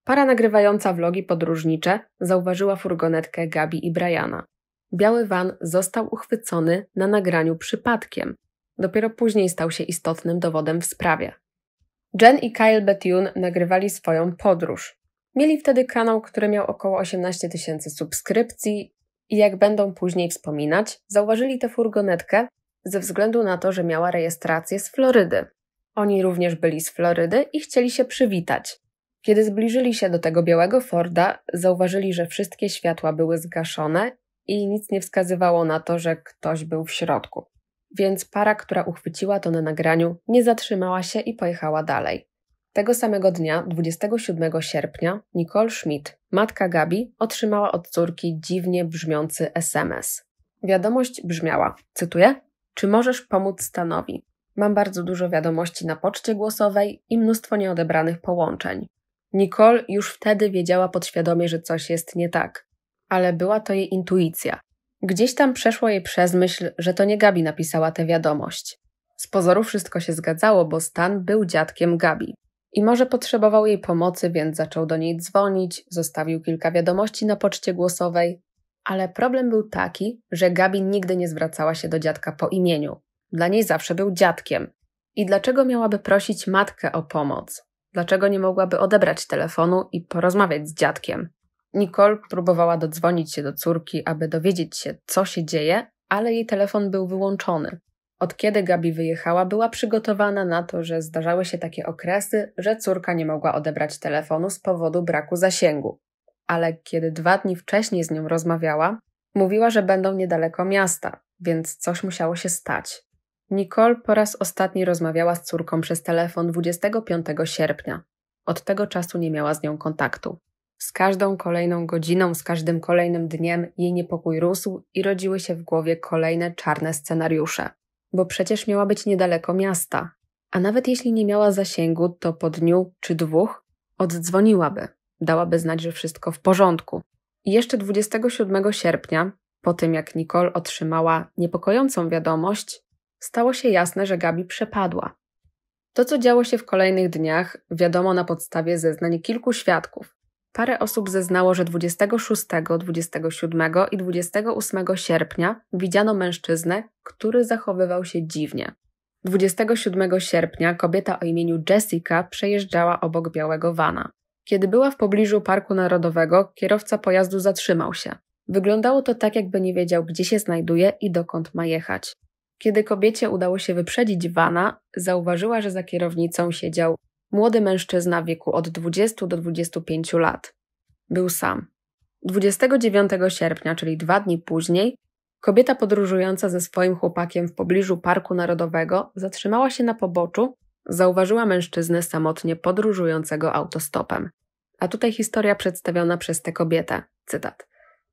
para nagrywająca vlogi podróżnicze zauważyła furgonetkę Gabi i Briana biały van został uchwycony na nagraniu przypadkiem. Dopiero później stał się istotnym dowodem w sprawie. Jen i Kyle Bethune nagrywali swoją podróż. Mieli wtedy kanał, który miał około 18 tysięcy subskrypcji i jak będą później wspominać, zauważyli tę furgonetkę ze względu na to, że miała rejestrację z Florydy. Oni również byli z Florydy i chcieli się przywitać. Kiedy zbliżyli się do tego białego Forda, zauważyli, że wszystkie światła były zgaszone i nic nie wskazywało na to, że ktoś był w środku. Więc para, która uchwyciła to na nagraniu, nie zatrzymała się i pojechała dalej. Tego samego dnia, 27 sierpnia, Nicole Schmidt, matka Gabi, otrzymała od córki dziwnie brzmiący SMS. Wiadomość brzmiała, cytuję, czy możesz pomóc stanowi? Mam bardzo dużo wiadomości na poczcie głosowej i mnóstwo nieodebranych połączeń. Nicole już wtedy wiedziała podświadomie, że coś jest nie tak ale była to jej intuicja. Gdzieś tam przeszło jej przez myśl, że to nie Gabi napisała tę wiadomość. Z pozoru wszystko się zgadzało, bo Stan był dziadkiem Gabi. I może potrzebował jej pomocy, więc zaczął do niej dzwonić, zostawił kilka wiadomości na poczcie głosowej. Ale problem był taki, że Gabi nigdy nie zwracała się do dziadka po imieniu. Dla niej zawsze był dziadkiem. I dlaczego miałaby prosić matkę o pomoc? Dlaczego nie mogłaby odebrać telefonu i porozmawiać z dziadkiem? Nicole próbowała dodzwonić się do córki, aby dowiedzieć się, co się dzieje, ale jej telefon był wyłączony. Od kiedy Gabi wyjechała, była przygotowana na to, że zdarzały się takie okresy, że córka nie mogła odebrać telefonu z powodu braku zasięgu. Ale kiedy dwa dni wcześniej z nią rozmawiała, mówiła, że będą niedaleko miasta, więc coś musiało się stać. Nicole po raz ostatni rozmawiała z córką przez telefon 25 sierpnia. Od tego czasu nie miała z nią kontaktu. Z każdą kolejną godziną, z każdym kolejnym dniem jej niepokój rósł i rodziły się w głowie kolejne czarne scenariusze. Bo przecież miała być niedaleko miasta. A nawet jeśli nie miała zasięgu, to po dniu czy dwóch oddzwoniłaby, dałaby znać, że wszystko w porządku. I jeszcze 27 sierpnia, po tym jak Nicole otrzymała niepokojącą wiadomość, stało się jasne, że Gabi przepadła. To, co działo się w kolejnych dniach, wiadomo na podstawie zeznań kilku świadków, Parę osób zeznało, że 26, 27 i 28 sierpnia widziano mężczyznę, który zachowywał się dziwnie. 27 sierpnia kobieta o imieniu Jessica przejeżdżała obok białego wana. Kiedy była w pobliżu Parku Narodowego, kierowca pojazdu zatrzymał się. Wyglądało to tak, jakby nie wiedział, gdzie się znajduje i dokąd ma jechać. Kiedy kobiecie udało się wyprzedzić Wana, zauważyła, że za kierownicą siedział Młody mężczyzna w wieku od 20 do 25 lat. Był sam. 29 sierpnia, czyli dwa dni później, kobieta podróżująca ze swoim chłopakiem w pobliżu Parku Narodowego zatrzymała się na poboczu, zauważyła mężczyznę samotnie podróżującego autostopem. A tutaj historia przedstawiona przez tę kobietę. Cytat.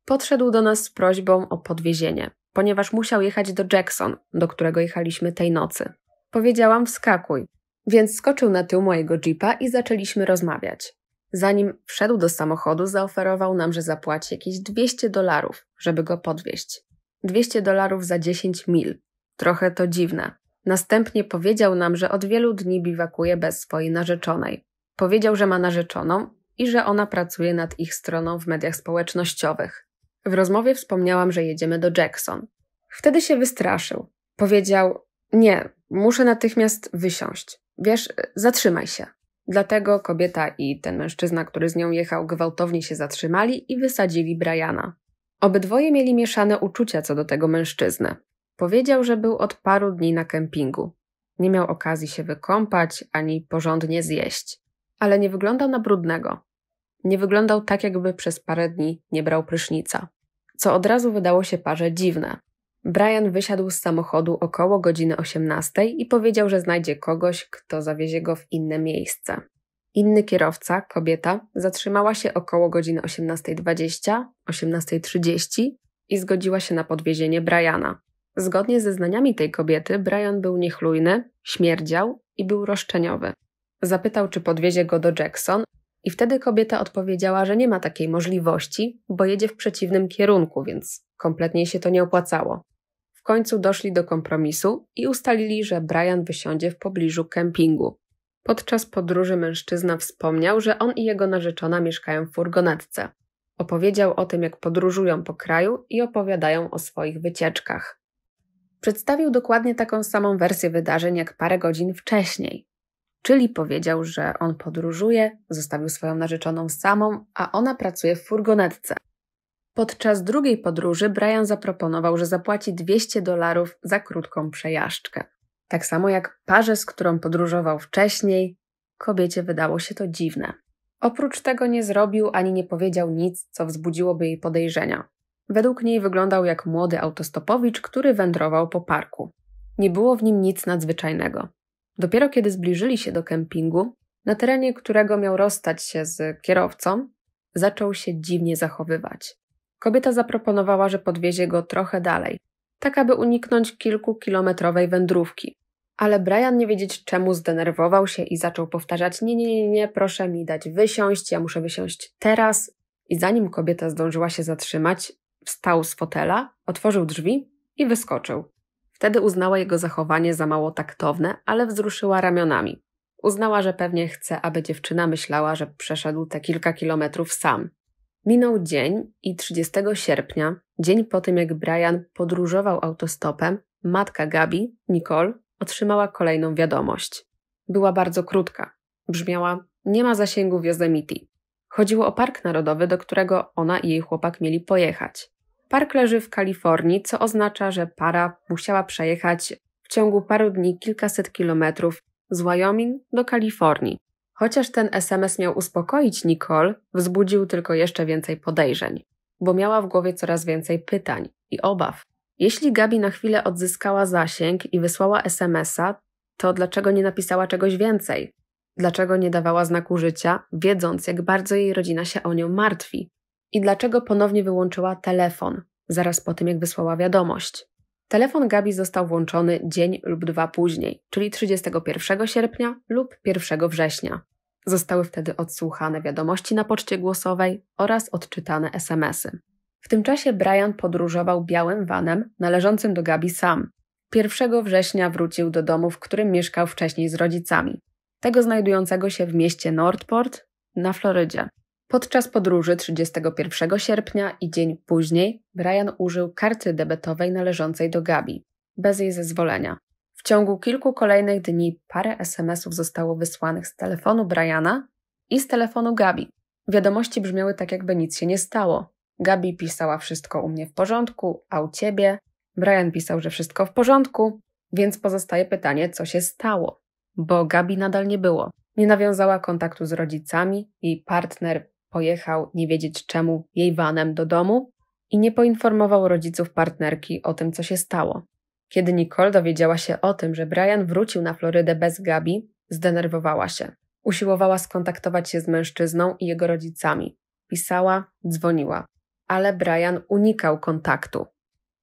Podszedł do nas z prośbą o podwiezienie, ponieważ musiał jechać do Jackson, do którego jechaliśmy tej nocy. Powiedziałam wskakuj, więc skoczył na tył mojego jeepa i zaczęliśmy rozmawiać. Zanim wszedł do samochodu, zaoferował nam, że zapłaci jakieś 200 dolarów, żeby go podwieźć. 200 dolarów za 10 mil. Trochę to dziwne. Następnie powiedział nam, że od wielu dni biwakuje bez swojej narzeczonej. Powiedział, że ma narzeczoną i że ona pracuje nad ich stroną w mediach społecznościowych. W rozmowie wspomniałam, że jedziemy do Jackson. Wtedy się wystraszył. Powiedział: Nie, muszę natychmiast wysiąść. Wiesz, zatrzymaj się. Dlatego kobieta i ten mężczyzna, który z nią jechał, gwałtownie się zatrzymali i wysadzili Briana. Obydwoje mieli mieszane uczucia co do tego mężczyzny. Powiedział, że był od paru dni na kempingu. Nie miał okazji się wykąpać ani porządnie zjeść, ale nie wyglądał na brudnego. Nie wyglądał tak, jakby przez parę dni nie brał prysznica, co od razu wydało się parze dziwne. Brian wysiadł z samochodu około godziny 18 i powiedział, że znajdzie kogoś, kto zawiezie go w inne miejsce. Inny kierowca, kobieta, zatrzymała się około godziny 18.20, 18.30 i zgodziła się na podwiezienie Briana. Zgodnie ze zeznaniami tej kobiety, Brian był niechlujny, śmierdział i był roszczeniowy. Zapytał, czy podwiezie go do Jackson, i wtedy kobieta odpowiedziała, że nie ma takiej możliwości, bo jedzie w przeciwnym kierunku, więc kompletnie się to nie opłacało końcu doszli do kompromisu i ustalili, że Brian wysiądzie w pobliżu kempingu. Podczas podróży mężczyzna wspomniał, że on i jego narzeczona mieszkają w furgonetce. Opowiedział o tym, jak podróżują po kraju i opowiadają o swoich wycieczkach. Przedstawił dokładnie taką samą wersję wydarzeń jak parę godzin wcześniej. Czyli powiedział, że on podróżuje, zostawił swoją narzeczoną samą, a ona pracuje w furgonetce. Podczas drugiej podróży Brian zaproponował, że zapłaci 200 dolarów za krótką przejażdżkę. Tak samo jak parze, z którą podróżował wcześniej, kobiecie wydało się to dziwne. Oprócz tego nie zrobił ani nie powiedział nic, co wzbudziłoby jej podejrzenia. Według niej wyglądał jak młody autostopowicz, który wędrował po parku. Nie było w nim nic nadzwyczajnego. Dopiero kiedy zbliżyli się do kempingu, na terenie którego miał rozstać się z kierowcą, zaczął się dziwnie zachowywać. Kobieta zaproponowała, że podwiezie go trochę dalej, tak aby uniknąć kilkukilometrowej wędrówki. Ale Brian nie wiedzieć czemu zdenerwował się i zaczął powtarzać: Nie, nie, nie, nie, proszę mi dać wysiąść, ja muszę wysiąść teraz. I zanim kobieta zdążyła się zatrzymać, wstał z fotela, otworzył drzwi i wyskoczył. Wtedy uznała jego zachowanie za mało taktowne, ale wzruszyła ramionami. Uznała, że pewnie chce, aby dziewczyna myślała, że przeszedł te kilka kilometrów sam. Minął dzień i 30 sierpnia, dzień po tym jak Brian podróżował autostopem, matka Gabi, Nicole, otrzymała kolejną wiadomość. Była bardzo krótka. Brzmiała: Nie ma zasięgu w Yosemite. Chodziło o park narodowy, do którego ona i jej chłopak mieli pojechać. Park leży w Kalifornii, co oznacza, że para musiała przejechać w ciągu paru dni kilkaset kilometrów z Wyoming do Kalifornii. Chociaż ten SMS miał uspokoić Nicole, wzbudził tylko jeszcze więcej podejrzeń, bo miała w głowie coraz więcej pytań i obaw. Jeśli Gabi na chwilę odzyskała zasięg i wysłała SMS-a, to dlaczego nie napisała czegoś więcej? Dlaczego nie dawała znaku życia, wiedząc, jak bardzo jej rodzina się o nią martwi? I dlaczego ponownie wyłączyła telefon, zaraz po tym, jak wysłała wiadomość? Telefon Gabi został włączony dzień lub dwa później, czyli 31 sierpnia lub 1 września. Zostały wtedy odsłuchane wiadomości na poczcie głosowej oraz odczytane SMSy. W tym czasie Brian podróżował białym vanem należącym do Gabi sam. 1 września wrócił do domu, w którym mieszkał wcześniej z rodzicami, tego znajdującego się w mieście Northport na Florydzie. Podczas podróży 31 sierpnia i dzień później Brian użył karty debetowej należącej do Gabi, bez jej zezwolenia. W ciągu kilku kolejnych dni parę SMS-ów zostało wysłanych z telefonu Briana i z telefonu Gabi. Wiadomości brzmiały tak, jakby nic się nie stało. Gabi pisała wszystko u mnie w porządku, a u ciebie. Brian pisał, że wszystko w porządku, więc pozostaje pytanie, co się stało, bo Gabi nadal nie było. Nie nawiązała kontaktu z rodzicami, i partner pojechał nie wiedzieć czemu jej vanem do domu i nie poinformował rodziców partnerki o tym, co się stało. Kiedy Nicole dowiedziała się o tym, że Brian wrócił na Florydę bez Gabi, zdenerwowała się. Usiłowała skontaktować się z mężczyzną i jego rodzicami. Pisała, dzwoniła, ale Brian unikał kontaktu.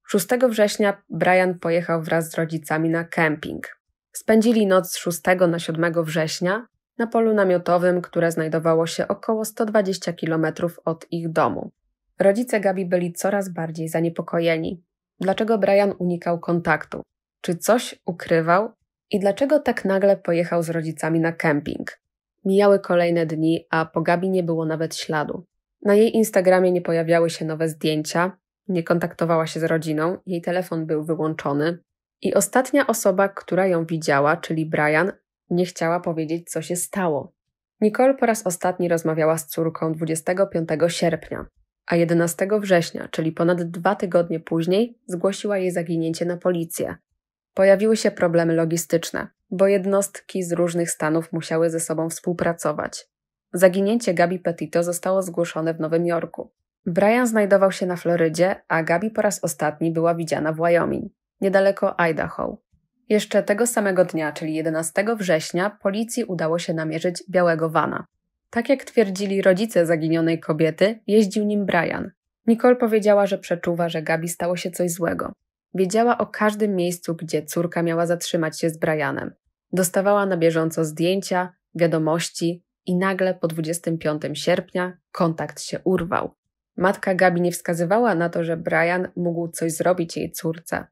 6 września Brian pojechał wraz z rodzicami na kemping. Spędzili noc z 6 na 7 września na polu namiotowym, które znajdowało się około 120 km od ich domu. Rodzice Gabi byli coraz bardziej zaniepokojeni. Dlaczego Brian unikał kontaktu? Czy coś ukrywał? I dlaczego tak nagle pojechał z rodzicami na kemping? Mijały kolejne dni, a po Gabi nie było nawet śladu. Na jej Instagramie nie pojawiały się nowe zdjęcia, nie kontaktowała się z rodziną, jej telefon był wyłączony. I ostatnia osoba, która ją widziała, czyli Brian, nie chciała powiedzieć, co się stało. Nicole po raz ostatni rozmawiała z córką 25 sierpnia, a 11 września, czyli ponad dwa tygodnie później, zgłosiła jej zaginięcie na policję. Pojawiły się problemy logistyczne, bo jednostki z różnych stanów musiały ze sobą współpracować. Zaginięcie Gabi Petito zostało zgłoszone w Nowym Jorku. Brian znajdował się na Florydzie, a Gabi po raz ostatni była widziana w Wyoming, niedaleko Idaho. Jeszcze tego samego dnia, czyli 11 września, policji udało się namierzyć białego wana. Tak jak twierdzili rodzice zaginionej kobiety, jeździł nim Brian. Nicole powiedziała, że przeczuwa, że Gabi stało się coś złego. Wiedziała o każdym miejscu, gdzie córka miała zatrzymać się z Brianem. Dostawała na bieżąco zdjęcia, wiadomości i nagle po 25 sierpnia kontakt się urwał. Matka Gabi nie wskazywała na to, że Brian mógł coś zrobić jej córce,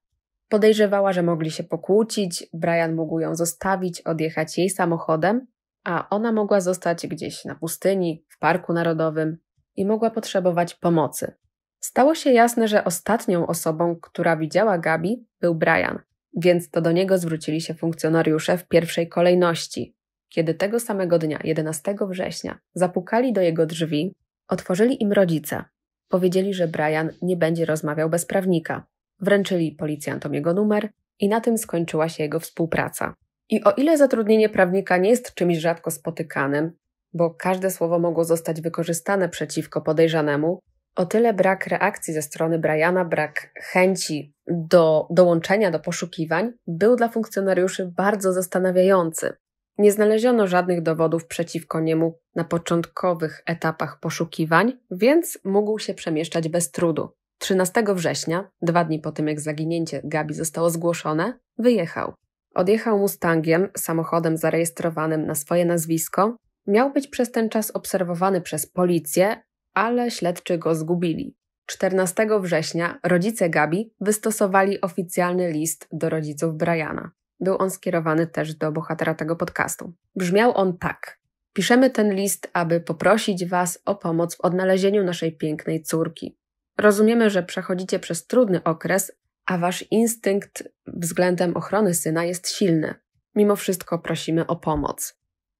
Podejrzewała, że mogli się pokłócić, Brian mógł ją zostawić, odjechać jej samochodem, a ona mogła zostać gdzieś na pustyni, w parku narodowym i mogła potrzebować pomocy. Stało się jasne, że ostatnią osobą, która widziała Gabi, był Brian, więc to do niego zwrócili się funkcjonariusze w pierwszej kolejności. Kiedy tego samego dnia, 11 września, zapukali do jego drzwi, otworzyli im rodzice. Powiedzieli, że Brian nie będzie rozmawiał bez prawnika, wręczyli policjantom jego numer i na tym skończyła się jego współpraca. I o ile zatrudnienie prawnika nie jest czymś rzadko spotykanym, bo każde słowo mogło zostać wykorzystane przeciwko podejrzanemu, o tyle brak reakcji ze strony Briana, brak chęci do dołączenia do poszukiwań był dla funkcjonariuszy bardzo zastanawiający. Nie znaleziono żadnych dowodów przeciwko niemu na początkowych etapach poszukiwań, więc mógł się przemieszczać bez trudu. 13 września, dwa dni po tym jak zaginięcie Gabi zostało zgłoszone, wyjechał. Odjechał Mustangiem, samochodem zarejestrowanym na swoje nazwisko. Miał być przez ten czas obserwowany przez policję, ale śledczy go zgubili. 14 września rodzice Gabi wystosowali oficjalny list do rodziców Briana. Był on skierowany też do bohatera tego podcastu. Brzmiał on tak: Piszemy ten list, aby poprosić Was o pomoc w odnalezieniu naszej pięknej córki. Rozumiemy, że przechodzicie przez trudny okres, a wasz instynkt względem ochrony syna jest silny. Mimo wszystko prosimy o pomoc.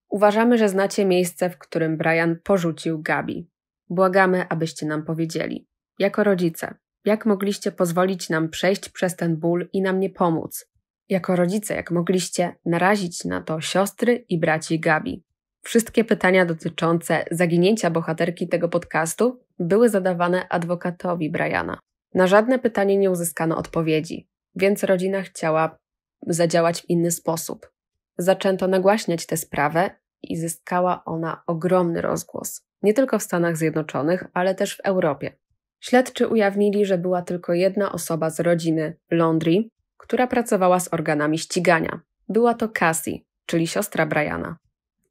Uważamy, że znacie miejsce, w którym Brian porzucił Gabi. Błagamy, abyście nam powiedzieli, jako rodzice, jak mogliście pozwolić nam przejść przez ten ból i nam nie pomóc? Jako rodzice, jak mogliście narazić na to siostry i braci Gabi? Wszystkie pytania dotyczące zaginięcia bohaterki tego podcastu były zadawane adwokatowi Briana. Na żadne pytanie nie uzyskano odpowiedzi, więc rodzina chciała zadziałać w inny sposób. Zaczęto nagłaśniać tę sprawę i zyskała ona ogromny rozgłos, nie tylko w Stanach Zjednoczonych, ale też w Europie. Śledczy ujawnili, że była tylko jedna osoba z rodziny Londri, która pracowała z organami ścigania. Była to Cassie, czyli siostra Briana.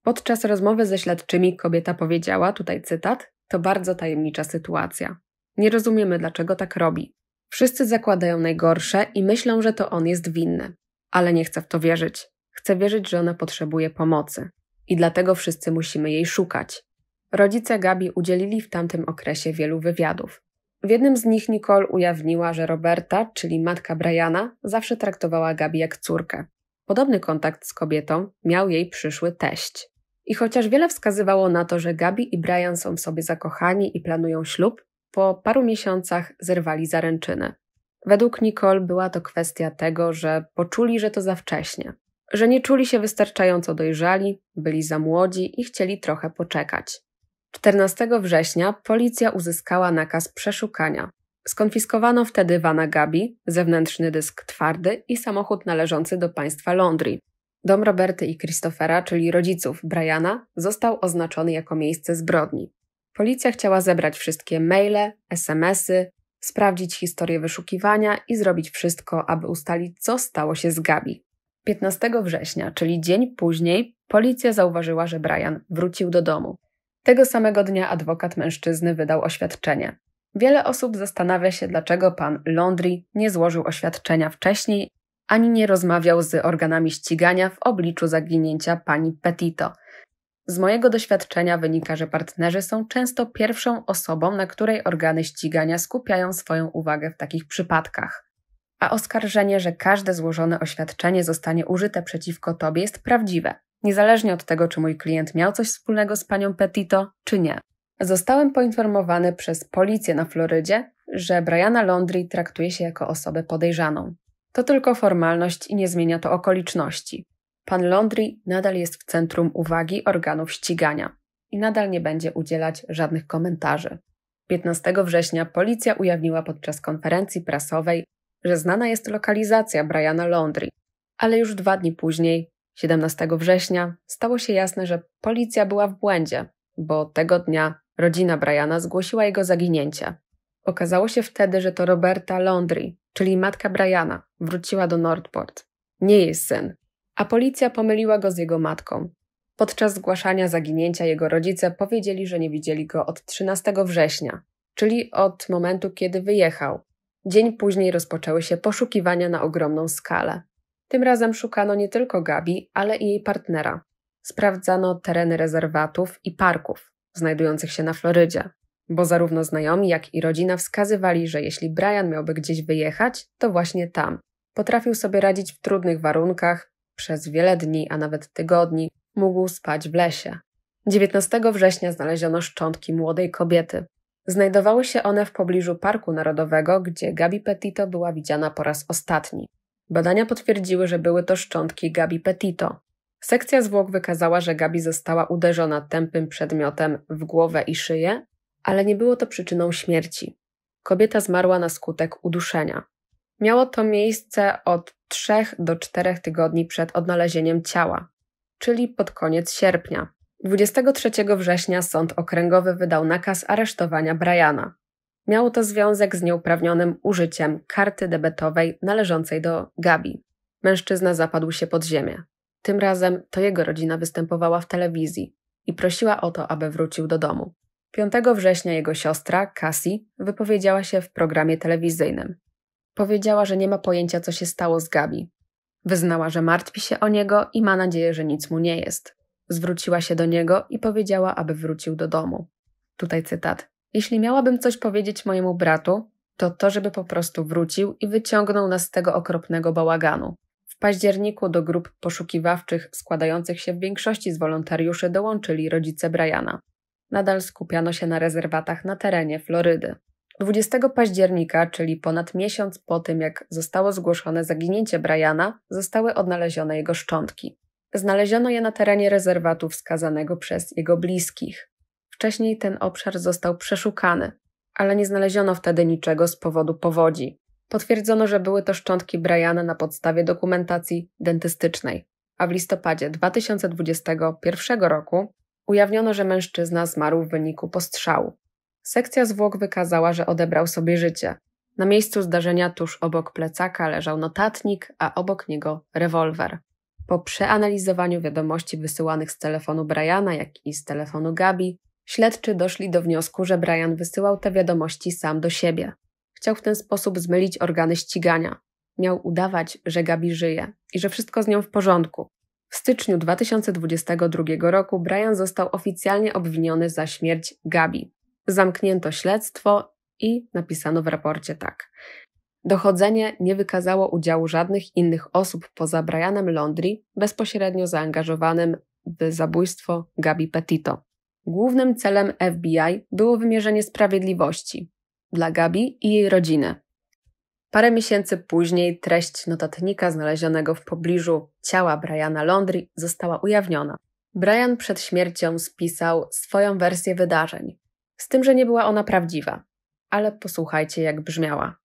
Podczas rozmowy ze śledczymi kobieta powiedziała, tutaj cytat, to bardzo tajemnicza sytuacja. Nie rozumiemy, dlaczego tak robi. Wszyscy zakładają najgorsze i myślą, że to on jest winny, ale nie chcę w to wierzyć. Chcę wierzyć, że ona potrzebuje pomocy i dlatego wszyscy musimy jej szukać. Rodzice Gabi udzielili w tamtym okresie wielu wywiadów. W jednym z nich Nicole ujawniła, że Roberta, czyli matka Briana, zawsze traktowała Gabi jak córkę. Podobny kontakt z kobietą miał jej przyszły teść. I chociaż wiele wskazywało na to, że Gabi i Brian są w sobie zakochani i planują ślub, po paru miesiącach zerwali zaręczynę. Według Nicole była to kwestia tego, że poczuli, że to za wcześnie, że nie czuli się wystarczająco dojrzali, byli za młodzi i chcieli trochę poczekać. 14 września policja uzyskała nakaz przeszukania. Skonfiskowano wtedy wana Gabi, zewnętrzny dysk twardy i samochód należący do państwa Londri. Dom Roberty i Christophera, czyli rodziców Briana, został oznaczony jako miejsce zbrodni. Policja chciała zebrać wszystkie maile, SMSy, sprawdzić historię wyszukiwania i zrobić wszystko, aby ustalić, co stało się z Gabi. 15 września, czyli dzień później, policja zauważyła, że Brian wrócił do domu. Tego samego dnia adwokat mężczyzny wydał oświadczenie. Wiele osób zastanawia się, dlaczego pan Laundry nie złożył oświadczenia wcześniej ani nie rozmawiał z organami ścigania w obliczu zaginięcia pani Petito. Z mojego doświadczenia wynika, że partnerzy są często pierwszą osobą, na której organy ścigania skupiają swoją uwagę w takich przypadkach. A oskarżenie, że każde złożone oświadczenie zostanie użyte przeciwko tobie jest prawdziwe, niezależnie od tego, czy mój klient miał coś wspólnego z panią Petito, czy nie. Zostałem poinformowany przez policję na Florydzie, że Briana Londry traktuje się jako osobę podejrzaną. To tylko formalność i nie zmienia to okoliczności. Pan Londry nadal jest w centrum uwagi organów ścigania i nadal nie będzie udzielać żadnych komentarzy. 15 września policja ujawniła podczas konferencji prasowej, że znana jest lokalizacja Briana Londry, ale już dwa dni później, 17 września, stało się jasne, że policja była w błędzie, bo tego dnia rodzina Briana zgłosiła jego zaginięcie. Okazało się wtedy, że to Roberta Londry, czyli matka Briana, wróciła do Northport. Nie jej syn. A policja pomyliła go z jego matką. Podczas zgłaszania zaginięcia jego rodzice powiedzieli, że nie widzieli go od 13 września, czyli od momentu, kiedy wyjechał. Dzień później rozpoczęły się poszukiwania na ogromną skalę. Tym razem szukano nie tylko Gabi, ale i jej partnera. Sprawdzano tereny rezerwatów i parków znajdujących się na Florydzie bo zarówno znajomi, jak i rodzina wskazywali, że jeśli Brian miałby gdzieś wyjechać, to właśnie tam. Potrafił sobie radzić w trudnych warunkach, przez wiele dni, a nawet tygodni mógł spać w lesie. 19 września znaleziono szczątki młodej kobiety. Znajdowały się one w pobliżu Parku Narodowego, gdzie Gabi Petito była widziana po raz ostatni. Badania potwierdziły, że były to szczątki Gabi Petito. Sekcja zwłok wykazała, że Gabi została uderzona tępym przedmiotem w głowę i szyję ale nie było to przyczyną śmierci. Kobieta zmarła na skutek uduszenia. Miało to miejsce od 3 do 4 tygodni przed odnalezieniem ciała, czyli pod koniec sierpnia. 23 września sąd okręgowy wydał nakaz aresztowania Briana. Miało to związek z nieuprawnionym użyciem karty debetowej należącej do Gabi. Mężczyzna zapadł się pod ziemię. Tym razem to jego rodzina występowała w telewizji i prosiła o to, aby wrócił do domu. 5 września jego siostra, Cassie, wypowiedziała się w programie telewizyjnym. Powiedziała, że nie ma pojęcia, co się stało z Gabi. Wyznała, że martwi się o niego i ma nadzieję, że nic mu nie jest. Zwróciła się do niego i powiedziała, aby wrócił do domu. Tutaj cytat. Jeśli miałabym coś powiedzieć mojemu bratu, to to, żeby po prostu wrócił i wyciągnął nas z tego okropnego bałaganu. W październiku do grup poszukiwawczych składających się w większości z wolontariuszy dołączyli rodzice Briana nadal skupiano się na rezerwatach na terenie Florydy. 20 października, czyli ponad miesiąc po tym, jak zostało zgłoszone zaginięcie Briana, zostały odnalezione jego szczątki. Znaleziono je na terenie rezerwatu wskazanego przez jego bliskich. Wcześniej ten obszar został przeszukany, ale nie znaleziono wtedy niczego z powodu powodzi. Potwierdzono, że były to szczątki Briana na podstawie dokumentacji dentystycznej, a w listopadzie 2021 roku Ujawniono, że mężczyzna zmarł w wyniku postrzału. Sekcja zwłok wykazała, że odebrał sobie życie. Na miejscu zdarzenia tuż obok plecaka leżał notatnik, a obok niego rewolwer. Po przeanalizowaniu wiadomości wysyłanych z telefonu Briana, jak i z telefonu Gabi, śledczy doszli do wniosku, że Brian wysyłał te wiadomości sam do siebie. Chciał w ten sposób zmylić organy ścigania. Miał udawać, że Gabi żyje i że wszystko z nią w porządku, w styczniu 2022 roku Brian został oficjalnie obwiniony za śmierć Gabi. Zamknięto śledztwo i napisano w raporcie tak. Dochodzenie nie wykazało udziału żadnych innych osób poza Brianem Londri, bezpośrednio zaangażowanym w zabójstwo Gabi Petito. Głównym celem FBI było wymierzenie sprawiedliwości dla Gabi i jej rodziny. Parę miesięcy później treść notatnika znalezionego w pobliżu ciała Briana Londry została ujawniona. Brian przed śmiercią spisał swoją wersję wydarzeń, z tym, że nie była ona prawdziwa. Ale posłuchajcie, jak brzmiała.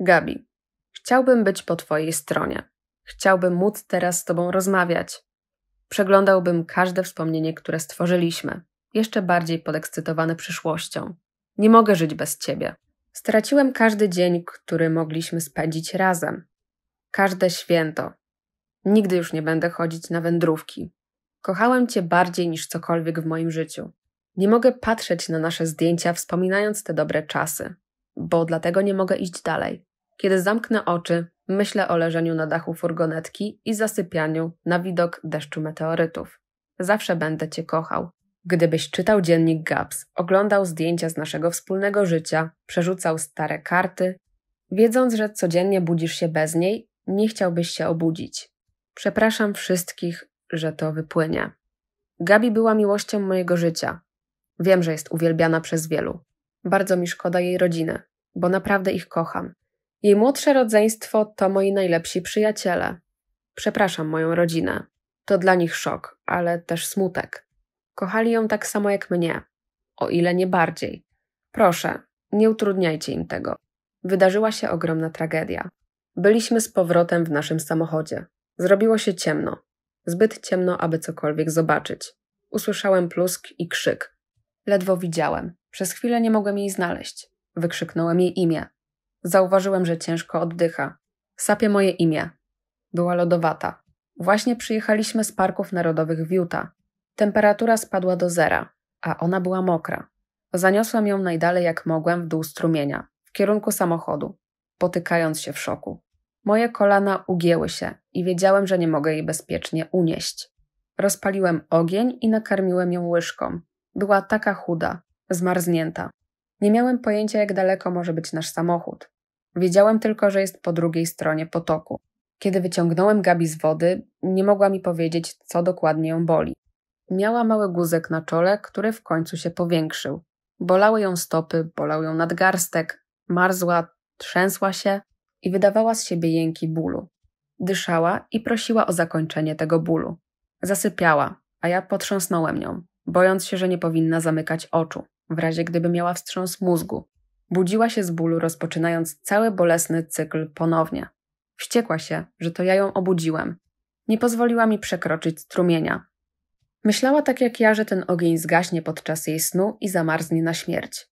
Gabi, chciałbym być po Twojej stronie. Chciałbym móc teraz z Tobą rozmawiać. Przeglądałbym każde wspomnienie, które stworzyliśmy, jeszcze bardziej podekscytowane przyszłością. Nie mogę żyć bez Ciebie. Straciłem każdy dzień, który mogliśmy spędzić razem. Każde święto. Nigdy już nie będę chodzić na wędrówki. Kochałem Cię bardziej niż cokolwiek w moim życiu. Nie mogę patrzeć na nasze zdjęcia, wspominając te dobre czasy, bo dlatego nie mogę iść dalej. Kiedy zamknę oczy, myślę o leżeniu na dachu furgonetki i zasypianiu na widok deszczu meteorytów. Zawsze będę Cię kochał. Gdybyś czytał dziennik Gaps, oglądał zdjęcia z naszego wspólnego życia, przerzucał stare karty, wiedząc, że codziennie budzisz się bez niej, nie chciałbyś się obudzić. Przepraszam wszystkich, że to wypłynie. Gabi była miłością mojego życia. Wiem, że jest uwielbiana przez wielu. Bardzo mi szkoda jej rodziny, bo naprawdę ich kocham. Jej młodsze rodzeństwo to moi najlepsi przyjaciele. Przepraszam moją rodzinę. To dla nich szok, ale też smutek. Kochali ją tak samo jak mnie, o ile nie bardziej. Proszę, nie utrudniajcie im tego. Wydarzyła się ogromna tragedia. Byliśmy z powrotem w naszym samochodzie. Zrobiło się ciemno. Zbyt ciemno, aby cokolwiek zobaczyć. Usłyszałem plusk i krzyk. Ledwo widziałem. Przez chwilę nie mogłem jej znaleźć. Wykrzyknąłem jej imię. Zauważyłem, że ciężko oddycha. Sapie moje imię. Była lodowata. Właśnie przyjechaliśmy z parków narodowych w Utah. Temperatura spadła do zera, a ona była mokra. Zaniosłem ją najdalej jak mogłem w dół strumienia, w kierunku samochodu, potykając się w szoku. Moje kolana ugięły się i wiedziałem, że nie mogę jej bezpiecznie unieść. Rozpaliłem ogień i nakarmiłem ją łyżką. Była taka chuda, zmarznięta. Nie miałem pojęcia, jak daleko może być nasz samochód. Wiedziałem tylko, że jest po drugiej stronie potoku. Kiedy wyciągnąłem Gabi z wody, nie mogła mi powiedzieć, co dokładnie ją boli. Miała mały guzek na czole, który w końcu się powiększył. Bolały ją stopy, bolał ją nadgarstek, marzła, trzęsła się i wydawała z siebie jęki bólu. Dyszała i prosiła o zakończenie tego bólu. Zasypiała, a ja potrząsnąłem nią, bojąc się, że nie powinna zamykać oczu, w razie gdyby miała wstrząs mózgu. Budziła się z bólu, rozpoczynając cały bolesny cykl ponownie. Wściekła się, że to ja ją obudziłem. Nie pozwoliła mi przekroczyć strumienia, Myślała tak jak ja, że ten ogień zgaśnie podczas jej snu i zamarznie na śmierć.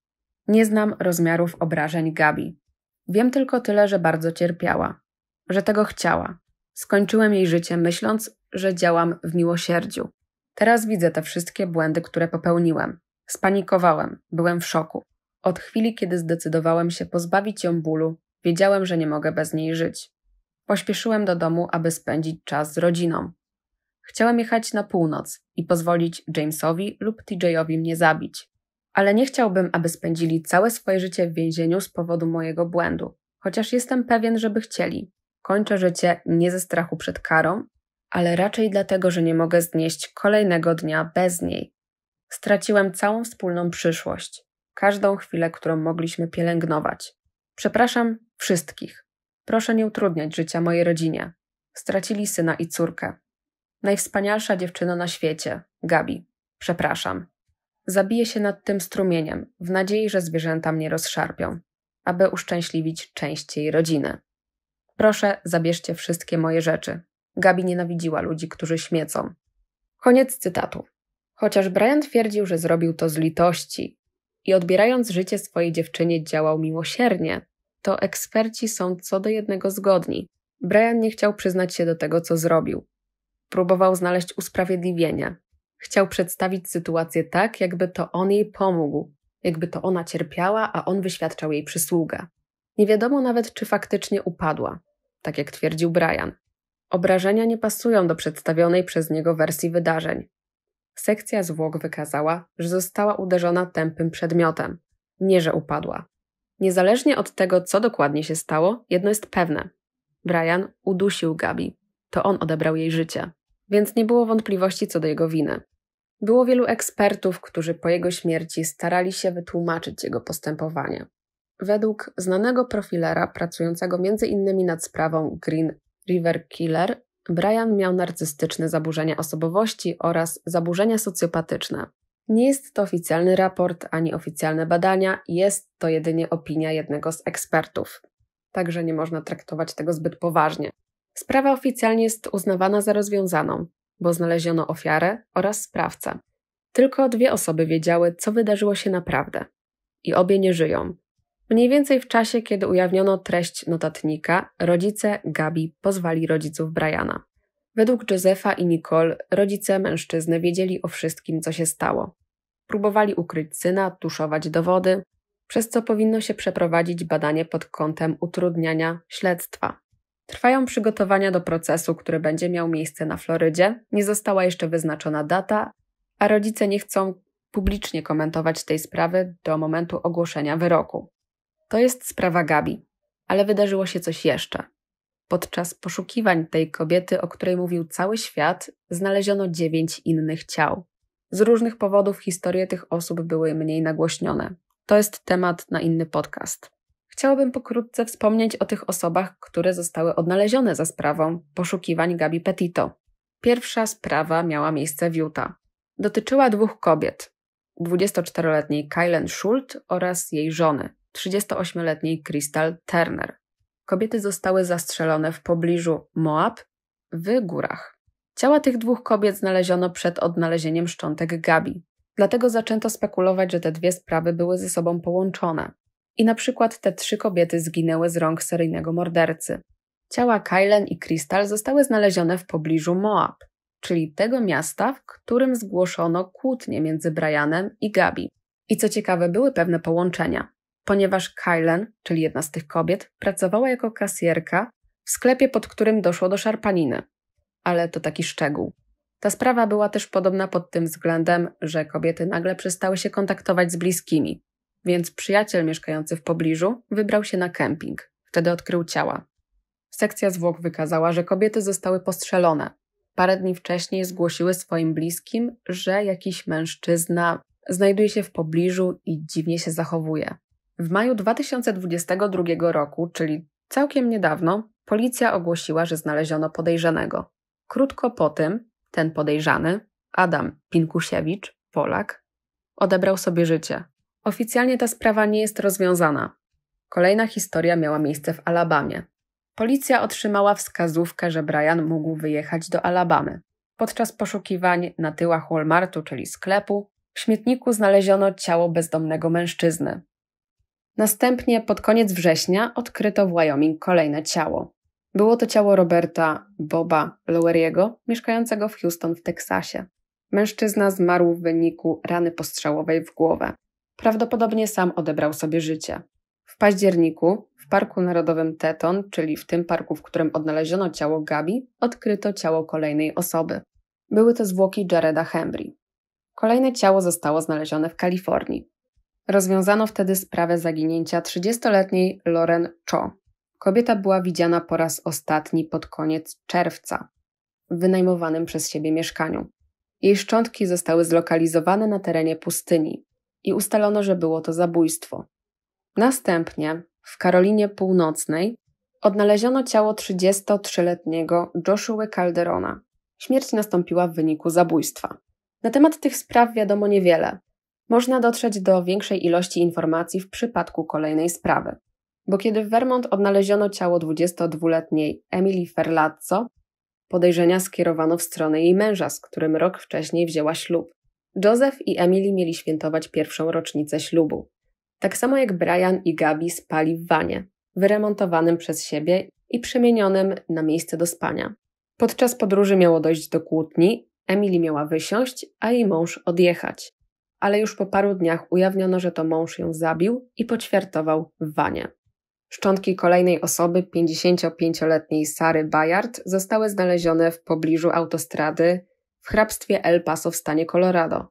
Nie znam rozmiarów obrażeń Gabi. Wiem tylko tyle, że bardzo cierpiała, że tego chciała. Skończyłem jej życie myśląc, że działam w miłosierdziu. Teraz widzę te wszystkie błędy, które popełniłem. Spanikowałem, byłem w szoku. Od chwili, kiedy zdecydowałem się pozbawić ją bólu, wiedziałem, że nie mogę bez niej żyć. Pośpieszyłem do domu, aby spędzić czas z rodziną. Chciałem jechać na północ i pozwolić Jamesowi lub TJowi mnie zabić. Ale nie chciałbym, aby spędzili całe swoje życie w więzieniu z powodu mojego błędu, chociaż jestem pewien, żeby chcieli. Kończę życie nie ze strachu przed karą, ale raczej dlatego, że nie mogę znieść kolejnego dnia bez niej. Straciłem całą wspólną przyszłość, każdą chwilę, którą mogliśmy pielęgnować. Przepraszam wszystkich. Proszę nie utrudniać życia mojej rodzinie. Stracili syna i córkę. Najwspanialsza dziewczyna na świecie, Gabi. Przepraszam. Zabiję się nad tym strumieniem, w nadziei, że zwierzęta mnie rozszarpią, aby uszczęśliwić część jej rodziny. Proszę, zabierzcie wszystkie moje rzeczy. Gabi nienawidziła ludzi, którzy śmiecą. Koniec cytatu. Chociaż Brian twierdził, że zrobił to z litości i odbierając życie swojej dziewczynie działał miłosiernie, to eksperci są co do jednego zgodni. Brian nie chciał przyznać się do tego, co zrobił, próbował znaleźć usprawiedliwienie. Chciał przedstawić sytuację tak, jakby to on jej pomógł, jakby to ona cierpiała, a on wyświadczał jej przysługę. Nie wiadomo nawet, czy faktycznie upadła, tak jak twierdził Brian. Obrażenia nie pasują do przedstawionej przez niego wersji wydarzeń. Sekcja zwłok wykazała, że została uderzona tępym przedmiotem, nie że upadła. Niezależnie od tego, co dokładnie się stało, jedno jest pewne. Brian udusił Gabi. To on odebrał jej życie więc nie było wątpliwości co do jego winy. Było wielu ekspertów, którzy po jego śmierci starali się wytłumaczyć jego postępowanie. Według znanego profilera pracującego m.in. nad sprawą Green River Killer, Brian miał narcystyczne zaburzenia osobowości oraz zaburzenia socjopatyczne. Nie jest to oficjalny raport ani oficjalne badania, jest to jedynie opinia jednego z ekspertów. Także nie można traktować tego zbyt poważnie. Sprawa oficjalnie jest uznawana za rozwiązaną, bo znaleziono ofiarę oraz sprawcę. Tylko dwie osoby wiedziały, co wydarzyło się naprawdę. I obie nie żyją. Mniej więcej w czasie, kiedy ujawniono treść notatnika, rodzice Gabi pozwali rodziców Briana. Według Josefa i Nicole rodzice mężczyzny wiedzieli o wszystkim, co się stało. Próbowali ukryć syna, tuszować dowody, przez co powinno się przeprowadzić badanie pod kątem utrudniania śledztwa. Trwają przygotowania do procesu, który będzie miał miejsce na Florydzie. Nie została jeszcze wyznaczona data, a rodzice nie chcą publicznie komentować tej sprawy do momentu ogłoszenia wyroku. To jest sprawa Gabi, ale wydarzyło się coś jeszcze. Podczas poszukiwań tej kobiety, o której mówił cały świat, znaleziono dziewięć innych ciał. Z różnych powodów historie tych osób były mniej nagłośnione. To jest temat na inny podcast chciałabym pokrótce wspomnieć o tych osobach, które zostały odnalezione za sprawą poszukiwań Gabi Petito. Pierwsza sprawa miała miejsce w Utah. Dotyczyła dwóch kobiet: 24-letniej Kylen Schult oraz jej żony, 38-letniej Crystal Turner. Kobiety zostały zastrzelone w pobliżu Moab w górach. Ciała tych dwóch kobiet znaleziono przed odnalezieniem szczątek Gabi. Dlatego zaczęto spekulować, że te dwie sprawy były ze sobą połączone i na przykład te trzy kobiety zginęły z rąk seryjnego mordercy. Ciała Kylen i Crystal zostały znalezione w pobliżu Moab, czyli tego miasta, w którym zgłoszono kłótnie między Brianem i Gabi. I co ciekawe, były pewne połączenia, ponieważ Kylen, czyli jedna z tych kobiet, pracowała jako kasjerka w sklepie, pod którym doszło do szarpaniny. Ale to taki szczegół. Ta sprawa była też podobna pod tym względem, że kobiety nagle przestały się kontaktować z bliskimi więc przyjaciel mieszkający w pobliżu wybrał się na kemping. Wtedy odkrył ciała. Sekcja zwłok wykazała, że kobiety zostały postrzelone. Parę dni wcześniej zgłosiły swoim bliskim, że jakiś mężczyzna znajduje się w pobliżu i dziwnie się zachowuje. W maju 2022 roku, czyli całkiem niedawno, policja ogłosiła, że znaleziono podejrzanego. Krótko po tym ten podejrzany, Adam Pinkusiewicz, Polak, odebrał sobie życie. Oficjalnie ta sprawa nie jest rozwiązana. Kolejna historia miała miejsce w Alabamie. Policja otrzymała wskazówkę, że Brian mógł wyjechać do Alabamy. Podczas poszukiwań na tyłach Walmartu, czyli sklepu, w śmietniku znaleziono ciało bezdomnego mężczyzny. Następnie pod koniec września odkryto w Wyoming kolejne ciało. Było to ciało Roberta Boba Loweriego, mieszkającego w Houston w Teksasie. Mężczyzna zmarł w wyniku rany postrzałowej w głowę prawdopodobnie sam odebrał sobie życie. W październiku w Parku Narodowym Teton, czyli w tym parku, w którym odnaleziono ciało Gabi, odkryto ciało kolejnej osoby. Były to zwłoki Jareda Hembry. Kolejne ciało zostało znalezione w Kalifornii. Rozwiązano wtedy sprawę zaginięcia 30-letniej Loren Cho. Kobieta była widziana po raz ostatni pod koniec czerwca w wynajmowanym przez siebie mieszkaniu. Jej szczątki zostały zlokalizowane na terenie pustyni, i ustalono, że było to zabójstwo. Następnie w Karolinie Północnej odnaleziono ciało 33-letniego Joshua Calderona. Śmierć nastąpiła w wyniku zabójstwa. Na temat tych spraw wiadomo niewiele. Można dotrzeć do większej ilości informacji w przypadku kolejnej sprawy. Bo kiedy w Vermont odnaleziono ciało 22-letniej Emily Ferlazzo, podejrzenia skierowano w stronę jej męża, z którym rok wcześniej wzięła ślub. Joseph i Emily mieli świętować pierwszą rocznicę ślubu. Tak samo jak Brian i Gabi spali w wanie, wyremontowanym przez siebie i przemienionym na miejsce do spania. Podczas podróży miało dojść do kłótni, Emily miała wysiąść, a jej mąż odjechać. Ale już po paru dniach ujawniono, że to mąż ją zabił i poćwiartował w wanie. Szczątki kolejnej osoby, 55-letniej Sary Bayard, zostały znalezione w pobliżu autostrady w hrabstwie El Paso w stanie Colorado.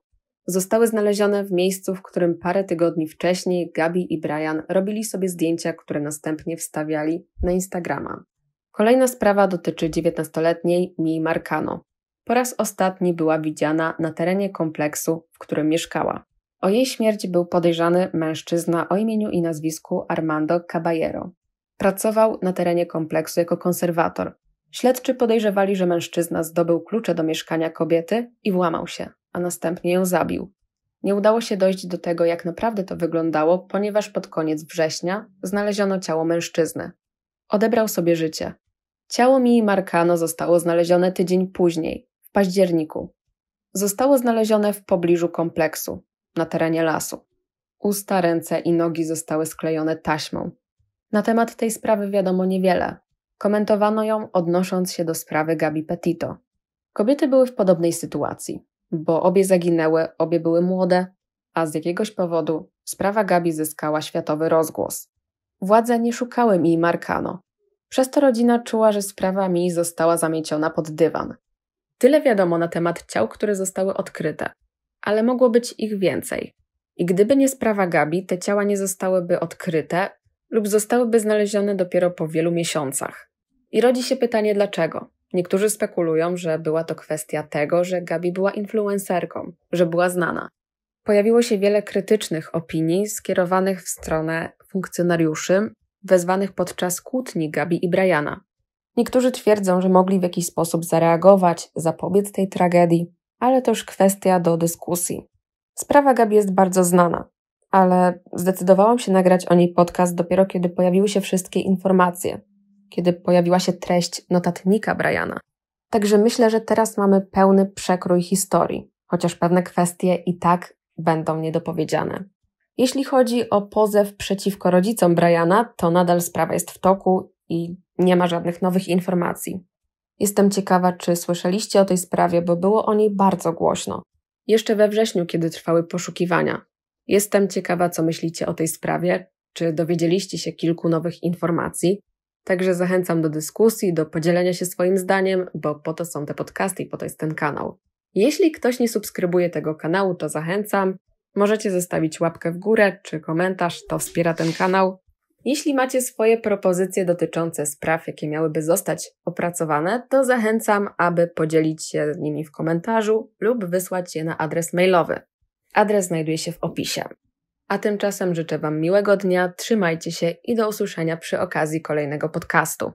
Zostały znalezione w miejscu, w którym parę tygodni wcześniej Gabi i Brian robili sobie zdjęcia, które następnie wstawiali na Instagrama. Kolejna sprawa dotyczy 19-letniej Mi Marcano. Po raz ostatni była widziana na terenie kompleksu, w którym mieszkała. O jej śmierć był podejrzany mężczyzna o imieniu i nazwisku Armando Caballero. Pracował na terenie kompleksu jako konserwator, Śledczy podejrzewali, że mężczyzna zdobył klucze do mieszkania kobiety i włamał się, a następnie ją zabił. Nie udało się dojść do tego, jak naprawdę to wyglądało, ponieważ pod koniec września znaleziono ciało mężczyzny. Odebrał sobie życie. Ciało Mii Markano zostało znalezione tydzień później, w październiku. Zostało znalezione w pobliżu kompleksu, na terenie lasu. Usta, ręce i nogi zostały sklejone taśmą. Na temat tej sprawy wiadomo niewiele, Komentowano ją odnosząc się do sprawy Gabi Petito. Kobiety były w podobnej sytuacji, bo obie zaginęły, obie były młode, a z jakiegoś powodu sprawa Gabi zyskała światowy rozgłos. Władze nie szukały mi Markano. Przez to rodzina czuła, że sprawa mi została zamieciona pod dywan. Tyle wiadomo na temat ciał, które zostały odkryte, ale mogło być ich więcej. I gdyby nie sprawa Gabi, te ciała nie zostałyby odkryte lub zostałyby znalezione dopiero po wielu miesiącach. I rodzi się pytanie dlaczego. Niektórzy spekulują, że była to kwestia tego, że Gabi była influencerką, że była znana. Pojawiło się wiele krytycznych opinii skierowanych w stronę funkcjonariuszy wezwanych podczas kłótni Gabi i Briana. Niektórzy twierdzą, że mogli w jakiś sposób zareagować, zapobiec tej tragedii, ale to już kwestia do dyskusji. Sprawa Gabi jest bardzo znana, ale zdecydowałam się nagrać o niej podcast dopiero kiedy pojawiły się wszystkie informacje, kiedy pojawiła się treść notatnika Briana. Także myślę, że teraz mamy pełny przekrój historii, chociaż pewne kwestie i tak będą niedopowiedziane. Jeśli chodzi o pozew przeciwko rodzicom Briana, to nadal sprawa jest w toku i nie ma żadnych nowych informacji. Jestem ciekawa, czy słyszeliście o tej sprawie, bo było o niej bardzo głośno. Jeszcze we wrześniu, kiedy trwały poszukiwania. Jestem ciekawa, co myślicie o tej sprawie, czy dowiedzieliście się kilku nowych informacji, Także zachęcam do dyskusji, do podzielenia się swoim zdaniem, bo po to są te podcasty i po to jest ten kanał. Jeśli ktoś nie subskrybuje tego kanału, to zachęcam. Możecie zostawić łapkę w górę czy komentarz, to wspiera ten kanał. Jeśli macie swoje propozycje dotyczące spraw, jakie miałyby zostać opracowane, to zachęcam, aby podzielić się nimi w komentarzu lub wysłać je na adres mailowy. Adres znajduje się w opisie. A tymczasem życzę Wam miłego dnia, trzymajcie się i do usłyszenia przy okazji kolejnego podcastu.